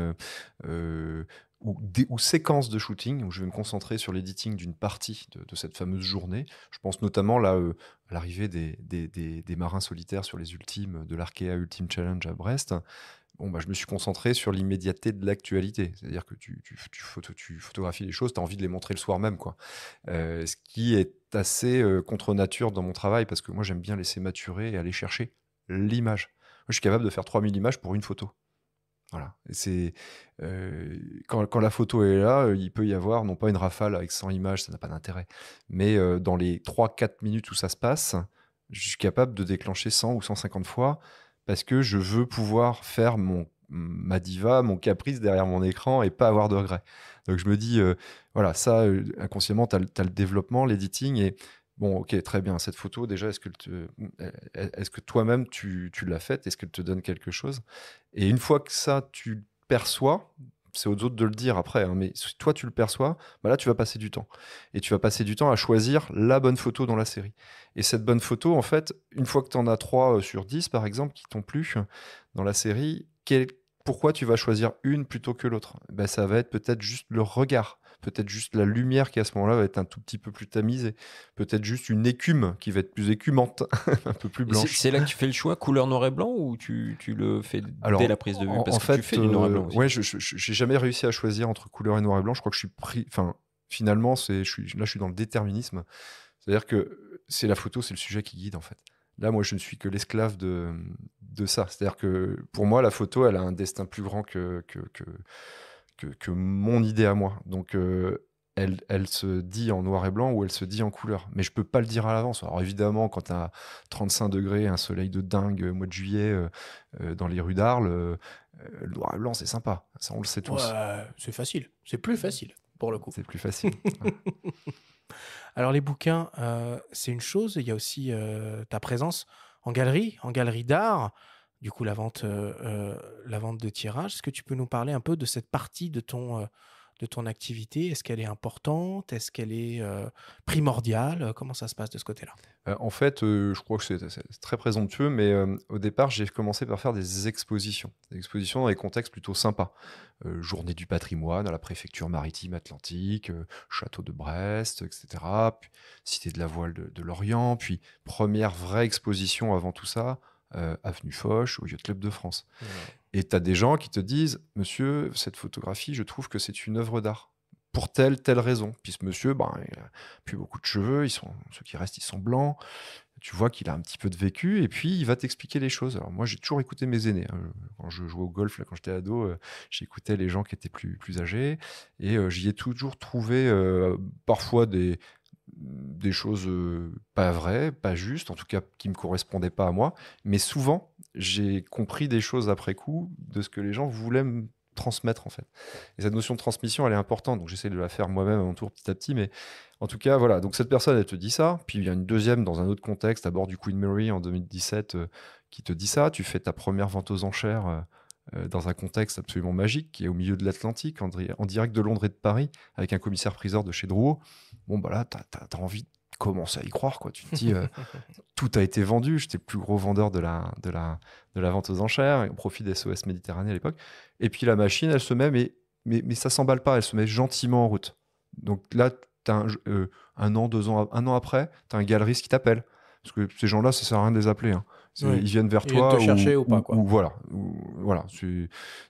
ou, séquences de shooting où je vais me concentrer sur l'editing d'une partie de, cette fameuse journée. Je pense notamment là, euh, à l'arrivée des, marins solitaires sur les ultimes de l'Arkea Ultime Challenge à Brest. Bon, bah, je me suis concentré sur l'immédiateté de l'actualité. C'est-à-dire que tu, tu, photographies les choses, tu as envie de les montrer le soir même. Quoi. Euh, ce qui est assez euh, contre nature dans mon travail parce que moi j'aime bien laisser maturer et aller chercher l'image. je suis capable de faire 3000 images pour une photo. Voilà. C'est euh, quand, la photo est là, euh, il peut y avoir non pas une rafale avec 100 images, ça n'a pas d'intérêt, mais euh, dans les 3-4 minutes où ça se passe, je suis capable de déclencher 100 ou 150 fois parce que je veux pouvoir faire mon ma diva, mon caprice derrière mon écran et pas avoir de regrets. Donc je me dis, voilà, ça, inconsciemment, tu as, le développement, l'editing, et Bon, ok, très bien. Cette photo, déjà, est-ce que, toi-même, tu, l'as faite Est-ce qu'elle te donne quelque chose Et une fois que ça, tu perçois, c'est aux autres de le dire après, hein, mais toi, tu le perçois, bah là, tu vas passer du temps. Et tu vas passer du temps à choisir la bonne photo dans la série. Et cette bonne photo, en fait, une fois que tu en as 3 euh, sur 10, par exemple, qui t'ont plu dans la série, pourquoi tu vas choisir une plutôt que l'autre ben, Ça va être peut-être juste le regard. Peut-être juste la lumière qui à ce moment-là va être un tout petit peu plus tamisée. Peut-être juste une écume qui va être plus écumante, un peu plus blanche. C'est là que tu fais le choix, couleur noir et blanc, ou tu, tu le fais dès la prise de vue Parce en que fait, tu fais du noir et blanc. Ouais, je n'ai jamais réussi à choisir entre couleur et noir et blanc. Je crois que je suis pris. Enfin, finalement, je suis, là, je suis dans le déterminisme. C'est-à-dire que c'est la photo, c'est le sujet qui guide en fait. Là, moi, je ne suis que l'esclave de, de ça. C'est-à-dire que pour moi, la photo, elle a un destin plus grand que, que, que, que, mon idée à moi. Donc, euh, elle, se dit en noir et blanc ou elle se dit en couleur. Mais je peux pas le dire à l'avance. Alors, évidemment, quand tu as 35 degrés, un soleil de dingue au mois de juillet euh, euh, dans les rues d'Arles, le noir et blanc, c'est sympa. Ça, on le sait tous. c'est facile. C'est plus facile, pour le coup. C'est plus facile. Alors, les bouquins, c'est une chose. Il y a aussi ta présence en galerie, en galerie d'art du coup la vente, euh, euh, la vente de tirage. Est-ce que tu peux nous parler un peu de cette partie de ton, euh, de ton activité Est-ce qu'elle est importante Est-ce qu'elle est, primordiale Comment ça se passe de ce côté-là En fait, je crois que c'est très présomptueux, mais au départ, j'ai commencé par faire des expositions. Des expositions dans des contextes plutôt sympas. journée du patrimoine à la préfecture maritime atlantique, château de Brest, etc. cité de la voile de, Lorient, puis première vraie exposition avant tout ça euh, Avenue Foch, au Yacht Club de France. Et tu as des gens qui te disent Monsieur, cette photographie, je trouve que c'est une œuvre d'art. Pour telle, telle raison. Puis ce monsieur, ben, il n'a plus beaucoup de cheveux, ils sont, ceux qui restent, ils sont blancs. Tu vois qu'il a un petit peu de vécu et puis il va t'expliquer les choses. Alors moi, j'ai toujours écouté mes aînés. Hein. Quand je jouais au golf, là, quand j'étais ado, euh, j'écoutais les gens qui étaient plus, plus âgés et euh, j'y ai toujours trouvé parfois des, des choses euh, pas vraies, pas justes, en tout cas qui me correspondaient pas à moi. Mais souvent, j'ai compris des choses après coup de ce que les gens voulaient me transmettre en fait. Et cette notion de transmission, elle est importante. Donc j'essaie de la faire moi-même à mon tour petit à petit. Mais en tout cas, voilà. Donc cette personne, elle te dit ça. Puis il y a une deuxième dans un autre contexte, à bord du Queen Mary en 2017, euh, qui te dit ça. Tu fais ta première vente aux enchères. Euh, euh, dans un contexte absolument magique, qui est au milieu de l'Atlantique, en, direct de Londres et de Paris, avec un commissaire-priseur de chez Drouot. Bon, bah là, t'as as, envie de commencer à y croire, quoi. Tu te dis, euh, tout a été vendu, j'étais le plus gros vendeur de la, de la, de la vente aux enchères, au profit des SOS Méditerranée à l'époque. Et puis la machine, elle se met, mais, mais, mais ça s'emballe pas, elle se met gentiment en route. Donc là, as euh, un, an, deux ans, un an après, tu as un galeriste qui t'appelle. Parce que ces gens-là, ça sert à rien de les appeler. Hein. Ils viennent vers toi. chercher ou, pas. voilà. voilà.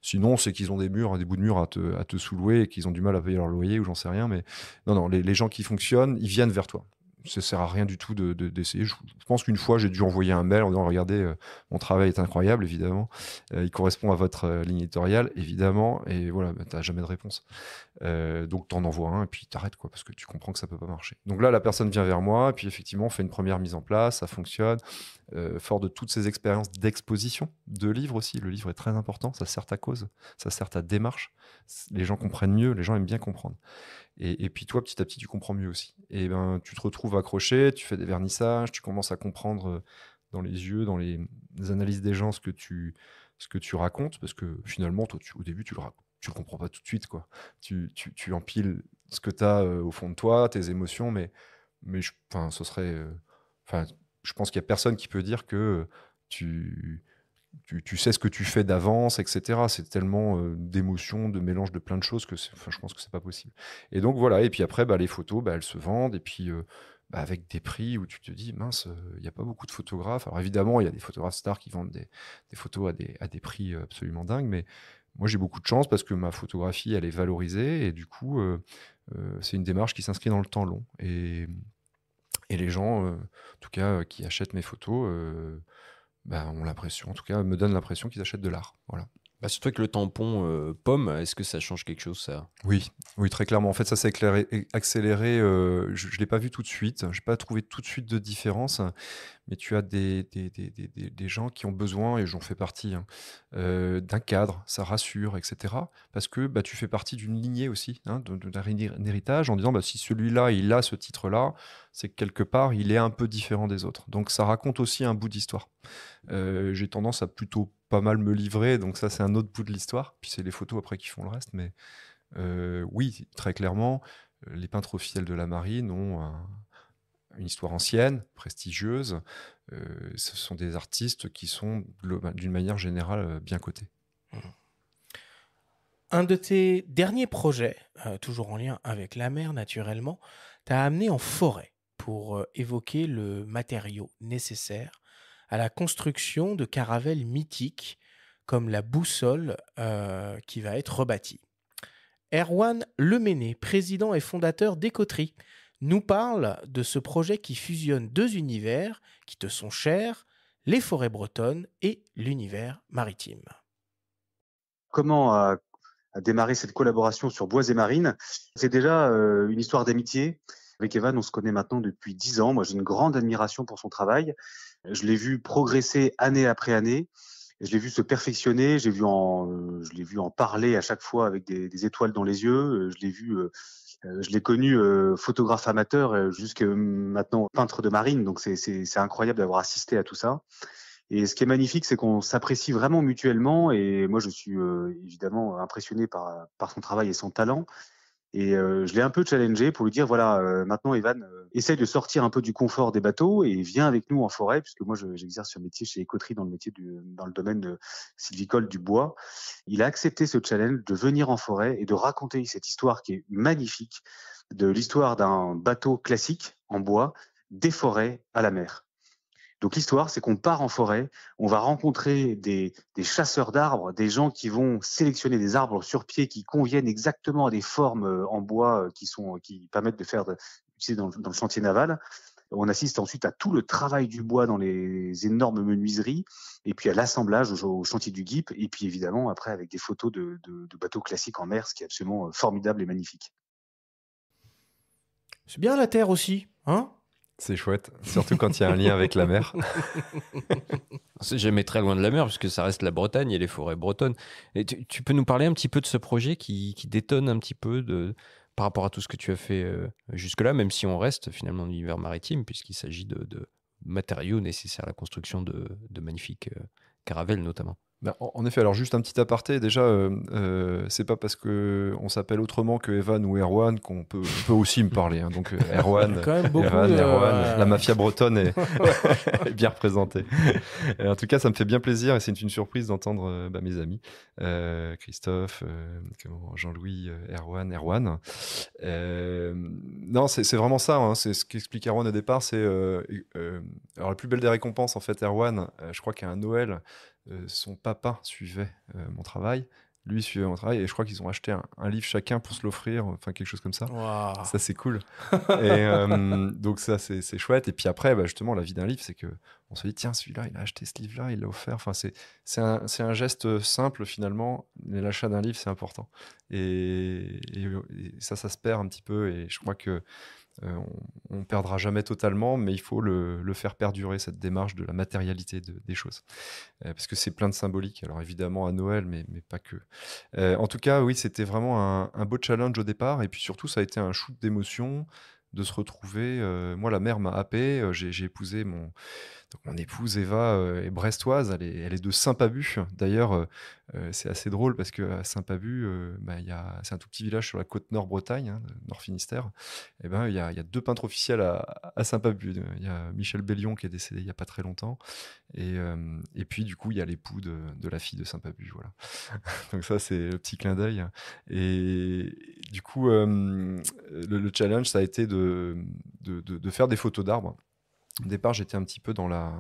Sinon, c'est qu'ils ont des murs, des bouts de murs à te, à te soulouer et qu'ils ont du mal à payer leur loyer ou j'en sais rien. Mais non, non, les, gens qui fonctionnent, ils viennent vers toi ça sert à rien du tout d'essayer. De, je, pense qu'une fois, j'ai dû envoyer un mail en disant Regardez, euh, mon travail est incroyable, évidemment. Euh, il correspond à votre euh, ligne éditoriale, évidemment. Et voilà, bah, tu n'as jamais de réponse. Euh, donc t'en envoies un et puis t'arrêtes quoi parce que tu comprends que ça peut pas marcher. Donc là la personne vient vers moi et puis effectivement on fait une première mise en place, ça fonctionne. Euh, fort de toutes ces expériences d'exposition, de livres aussi. Le livre est très important, ça sert à cause, ça sert à démarche. Les gens comprennent mieux, les gens aiment bien comprendre. Et, puis toi petit à petit tu comprends mieux aussi. Et ben tu te retrouves accroché, tu fais des vernissages, tu commences à comprendre euh, dans les yeux, dans les analyses des gens ce que tu ce que tu racontes, parce que finalement, au début, tu le, racontes tu comprends pas tout de suite. Quoi. Tu, tu, empiles ce que tu as euh, au fond de toi, tes émotions, mais, mais je, ce serait. Euh, enfin, je pense qu'il n'y a personne qui peut dire que euh, tu, tu, sais ce que tu fais d'avance, etc. C'est tellement d'émotions, de mélange de plein de choses que je pense que c'est pas possible. Et donc voilà, et puis après, bah, les photos, bah, elles se vendent, et puis bah, avec des prix où tu te dis, mince, il n'y a pas beaucoup de photographes. Alors évidemment, il y a des photographes stars qui vendent des, photos à des, à des prix absolument dingues, mais, moi, j'ai beaucoup de chance parce que ma photographie, elle est valorisée et du coup, euh, euh, c'est une démarche qui s'inscrit dans le temps long. Et, les gens, euh, en tout cas, qui achètent mes photos, bah, ont l'impression, en tout cas, me donnent l'impression qu'ils achètent de l'art. Voilà. Bah, surtout avec le tampon pomme, est-ce que ça change quelque chose ça Oui, oui, très clairement. En fait, ça s'est accéléré. je ne l'ai pas vu tout de suite. Je n'ai pas trouvé tout de suite de différence mais tu as des, des, des, des, des gens qui ont besoin, et j'en fais partie, hein, euh, d'un cadre, ça rassure, etc. Parce que bah, tu fais partie d'une lignée aussi, hein, d'un héritage, en disant bah, si celui-là, il a ce titre-là, c'est que quelque part, il est un peu différent des autres. Donc ça raconte aussi un bout d'histoire. Euh, j'ai tendance à plutôt pas mal me livrer, donc ça, c'est un autre bout de l'histoire. Puis c'est les photos après qui font le reste, mais euh, oui, très clairement les peintres officiels de la marine ont un, une histoire ancienne, prestigieuse. Euh, ce sont des artistes qui sont, d'une manière générale, euh, bien cotés. Mmh. Un de tes derniers projets, euh, toujours en lien avec la mer naturellement, t'a amené en forêt pour évoquer le matériau nécessaire à la construction de caravelles mythiques comme la boussole qui va être rebâtie. Erwan Lemene, président et fondateur d'Ecoterie, nous parle de ce projet qui fusionne deux univers qui te sont chers, les forêts bretonnes et l'univers maritime. Comment a, démarré cette collaboration sur Bois et Marine C'est déjà euh, une histoire d'amitié. Avec Evan, on se connaît maintenant depuis dix ans. Moi, j'ai une grande admiration pour son travail. Je l'ai vu progresser année après année. Je l'ai vu se perfectionner. J'ai vu en, euh, je l'ai vu en parler à chaque fois avec des, étoiles dans les yeux. Euh, je l'ai vu euh, je l'ai connu euh, photographe amateur euh, jusqu'à maintenant peintre de marine, donc c'est incroyable d'avoir assisté à tout ça. Et ce qui est magnifique, c'est qu'on s'apprécie vraiment mutuellement. Et moi, je suis évidemment impressionné par, par son travail et son talent. Et euh, je l'ai un peu challengé pour lui dire voilà, euh, maintenant Evan, essaie euh, essaye de sortir un peu du confort des bateaux et viens avec nous en forêt, puisque moi j'exerce sur ce métier chez Écoterie dans le métier dans le domaine de sylvicole du bois. Il a accepté ce challenge de venir en forêt et de raconter cette histoire qui est magnifique de l'histoire d'un bateau classique en bois des forêts à la mer. Donc l'histoire, c'est qu'on part en forêt, on va rencontrer des, chasseurs d'arbres, des gens qui vont sélectionner des arbres sur pied qui conviennent exactement à des formes euh, en bois euh, qui sont euh, qui permettent de faire utiliser dans, dans le chantier naval. On assiste ensuite à tout le travail du bois dans les énormes menuiseries, et puis à l'assemblage au, chantier du GIP, et puis évidemment après avec des photos de, de bateaux classiques en mer, ce qui est absolument formidable et magnifique. C'est bien la terre aussi, hein c'est chouette, surtout quand il y a un lien avec la mer. C'est jamais très loin de la mer, puisque ça reste la Bretagne et les forêts bretonnes. Et tu, peux nous parler un petit peu de ce projet qui, détonne un petit peu par rapport à tout ce que tu as fait euh, jusque-là, même si on reste finalement dans l'univers maritime, puisqu'il s'agit de, matériaux nécessaires à la construction de, magnifiques euh, caravelles notamment. Bah, en effet, alors juste un petit aparté, déjà, euh, euh, c'est pas parce qu'on s'appelle autrement que Evan ou Erwan qu'on peut, aussi me parler. Hein. Donc euh, Erwan, la mafia bretonne est, bien représentée. en tout cas, ça me fait bien plaisir et c'est une surprise d'entendre bah, mes amis, Christophe, Jean-Louis, Erwan, Erwan. non, c'est vraiment ça, hein. c'est ce qu'explique Erwan au départ, c'est alors la plus belle des récompenses en fait, Erwan, je crois qu'à un Noël, euh, son papa suivait euh, mon travail lui suivait mon travail et je crois qu'ils ont acheté un, livre chacun pour se l'offrir, enfin quelque chose comme ça. Ça c'est cool. et euh, donc ça c'est chouette. Et puis après, bah, justement, la vie d'un livre, c'est que on se dit tiens celui-là, il a acheté ce livre-là, il l'a offert. Enfin c'est c'est un, un, geste simple finalement, mais l'achat d'un livre c'est important. et, ça ça se perd un petit peu et je crois que euh, on ne perdra jamais totalement, mais il faut le, faire perdurer, cette démarche de la matérialité des choses. Euh, parce que c'est plein de symboliques, alors évidemment à Noël, mais, pas que. Euh, en tout cas, oui, c'était vraiment un, un, beau challenge au départ, et puis surtout, ça a été un shoot d'émotion de se retrouver. moi, la mère m'a happé, j'ai épousé mon mon épouse Eva euh, est brestoise, elle est, de Saint-Pabu. D'ailleurs, euh, euh, c'est assez drôle parce que Saint-Pabu, bah, c'est un tout petit village sur la côte nord-Bretagne, hein, nord-Finistère. Et eh ben, il y, a deux peintres officiels à, Saint-Pabu. Il y a Michel Bellion qui est décédé il n'y a pas très longtemps. Et, puis, du coup, il y a l'époux de, la fille de Saint-Pabu. Voilà. Donc, ça, c'est le petit clin d'œil. Et du coup, le, challenge, ça a été de faire des photos d'arbres. Au départ, j'étais un petit peu dans la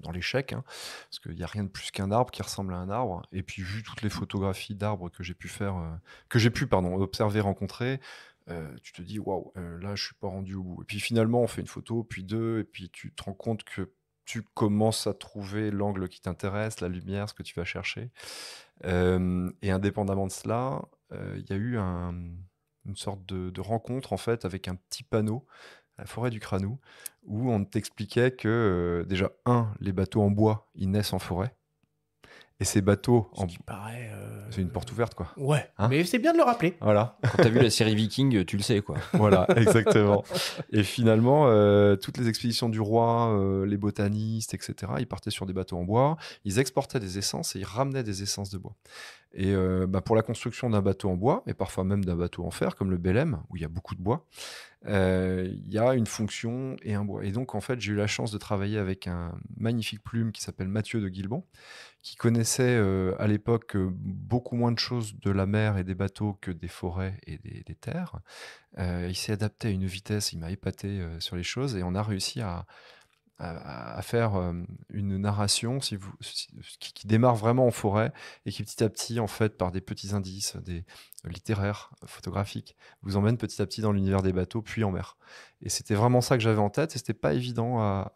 dans l'échec, hein, parce qu'il n'y a rien de plus qu'un arbre qui ressemble à un arbre. Et puis, vu toutes les photographies d'arbres que j'ai pu faire, euh, que j'ai pu pardon, observer, rencontrer, euh, tu te dis waouh, euh, là je suis pas rendu au bout. Et puis finalement, on fait une photo, puis deux, et puis tu te rends compte que tu commences à trouver l'angle qui t'intéresse, la lumière, ce que tu vas chercher. et indépendamment de cela, il y a eu une sorte de, de, rencontre en fait avec un petit panneau la forêt du Cranou, où on t'expliquait que, euh, déjà, un, les bateaux en bois, ils naissent en forêt. Et ces bateaux, en... paraît, euh, c'est une porte ouverte, quoi. Ouais. Hein mais c'est bien de le rappeler. Voilà. Quand as vu la série Viking, tu le sais, quoi. voilà, exactement. Et finalement, euh, toutes les expéditions du roi, euh, les botanistes, etc. Ils partaient sur des bateaux en bois. Ils exportaient des essences et ils ramenaient des essences de bois. Et bah, pour la construction d'un bateau en bois, et parfois même d'un bateau en fer, comme le Belém, où il y a beaucoup de bois, il y a une fonction et un bois. Et donc, en fait, j'ai eu la chance de travailler avec un magnifique plume qui s'appelle Mathieu de Guilbon, connaissait euh, à l'époque euh, beaucoup moins de choses de la mer et des bateaux que des forêts et des terres. Euh, il s'est adapté à une vitesse, il m'a épaté sur les choses et on a réussi à, à, faire euh, une narration si vous, qui, démarre vraiment en forêt et qui petit à petit, en fait, par des petits indices, des littéraires, photographiques, vous emmène petit à petit dans l'univers des bateaux, puis en mer. Et c'était vraiment ça que j'avais en tête et c'était pas évident à,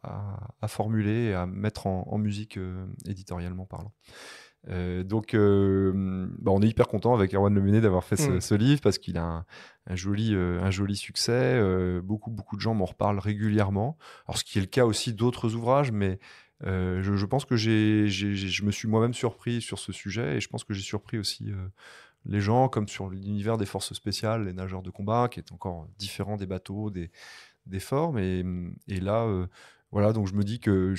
formuler et à mettre en, musique euh, éditorialement parlant. Euh, donc, euh, bah, on est hyper content avec Erwan Lemuné d'avoir fait mm. ce, livre parce qu'il a un, joli, euh, un joli succès. beaucoup, beaucoup de gens m'en reparlent régulièrement. Alors, ce qui est le cas aussi d'autres ouvrages, mais je, pense que j'ai, je me suis moi-même surpris sur ce sujet et je pense que j'ai surpris aussi les gens, comme sur l'univers des forces spéciales, les nageurs de combat, qui est encore différent des bateaux, des, des formes. Et, là, voilà, donc je me dis que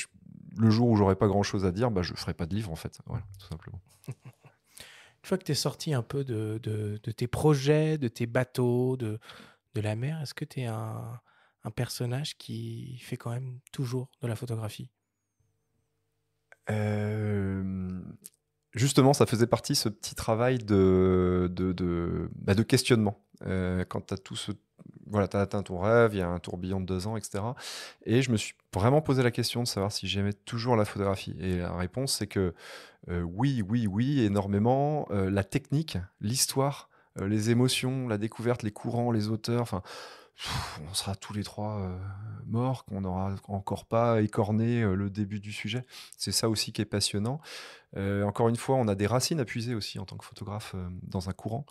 le jour où j'aurai pas grand chose à dire, bah, je ferai pas de livre en fait. Voilà, tout simplement. Une fois que tu es sorti un peu de, tes projets, de tes bateaux, de, de la mer, est-ce que tu es un, personnage qui fait quand même toujours de la photographie euh, Justement, ça faisait partie ce petit travail de, de, bah, questionnement. Euh, quand tu tout ce voilà, tu as atteint ton rêve, il y a un tourbillon de deux ans, etc. Et je me suis vraiment posé la question de savoir si j'aimais toujours la photographie. Et la réponse, c'est que euh, oui, oui, oui, énormément. Euh, la technique, l'histoire, euh, les émotions, la découverte, les courants, les auteurs, enfin on sera tous les trois euh, morts, qu'on n'aura encore pas écorné euh, le début du sujet. C'est ça aussi qui est passionnant. Euh, encore une fois, on a des racines à puiser aussi en tant que photographe dans un courant.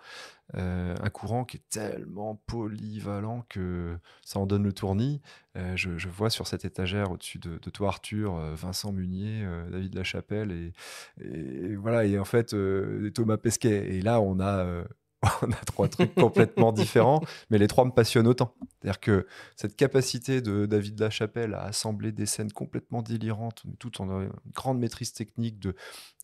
un courant qui est tellement polyvalent que ça en donne le tournis. Je, vois sur cette étagère au-dessus de, toi Arthur, Vincent Munier, David Lachapelle et, et, voilà, et en fait Thomas Pesquet. Et là, on a on a trois trucs complètement différents, mais les trois me passionnent autant. C'est-à-dire que cette capacité de David Lachapelle à assembler des scènes complètement délirantes, tout en une grande maîtrise technique de,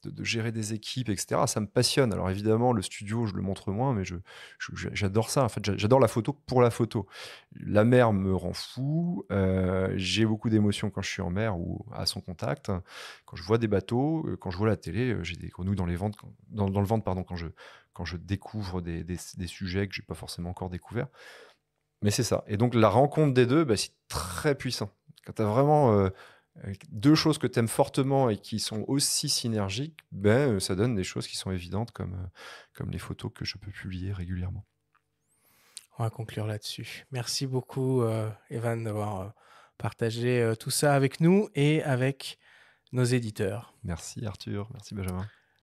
de, gérer des équipes, etc. Ça me passionne. Alors évidemment, le studio, je le montre moins, mais j'adore je, j'adore ça. En fait, j'adore la photo pour la photo. La mer me rend fou. Euh, j'ai beaucoup d'émotions quand je suis en mer ou à son contact. Quand je vois des bateaux, euh, quand je vois la télé, euh, j'ai des grenouilles dans, les dans, le ventre pardon, quand, je, quand je découvre des, sujets que je n'ai pas forcément encore découverts. Mais c'est ça. Et donc la rencontre des deux, bah, c'est très puissant. Quand tu as vraiment... Euh, deux choses que tu aimes fortement et qui sont aussi synergiques, ben, euh, ça donne des choses qui sont évidentes comme, euh, comme les photos que je peux publier régulièrement. On va conclure là-dessus. Merci beaucoup, Evan, d'avoir partagé tout ça avec nous et avec nos éditeurs. Merci, Arthur. Merci, Benjamin.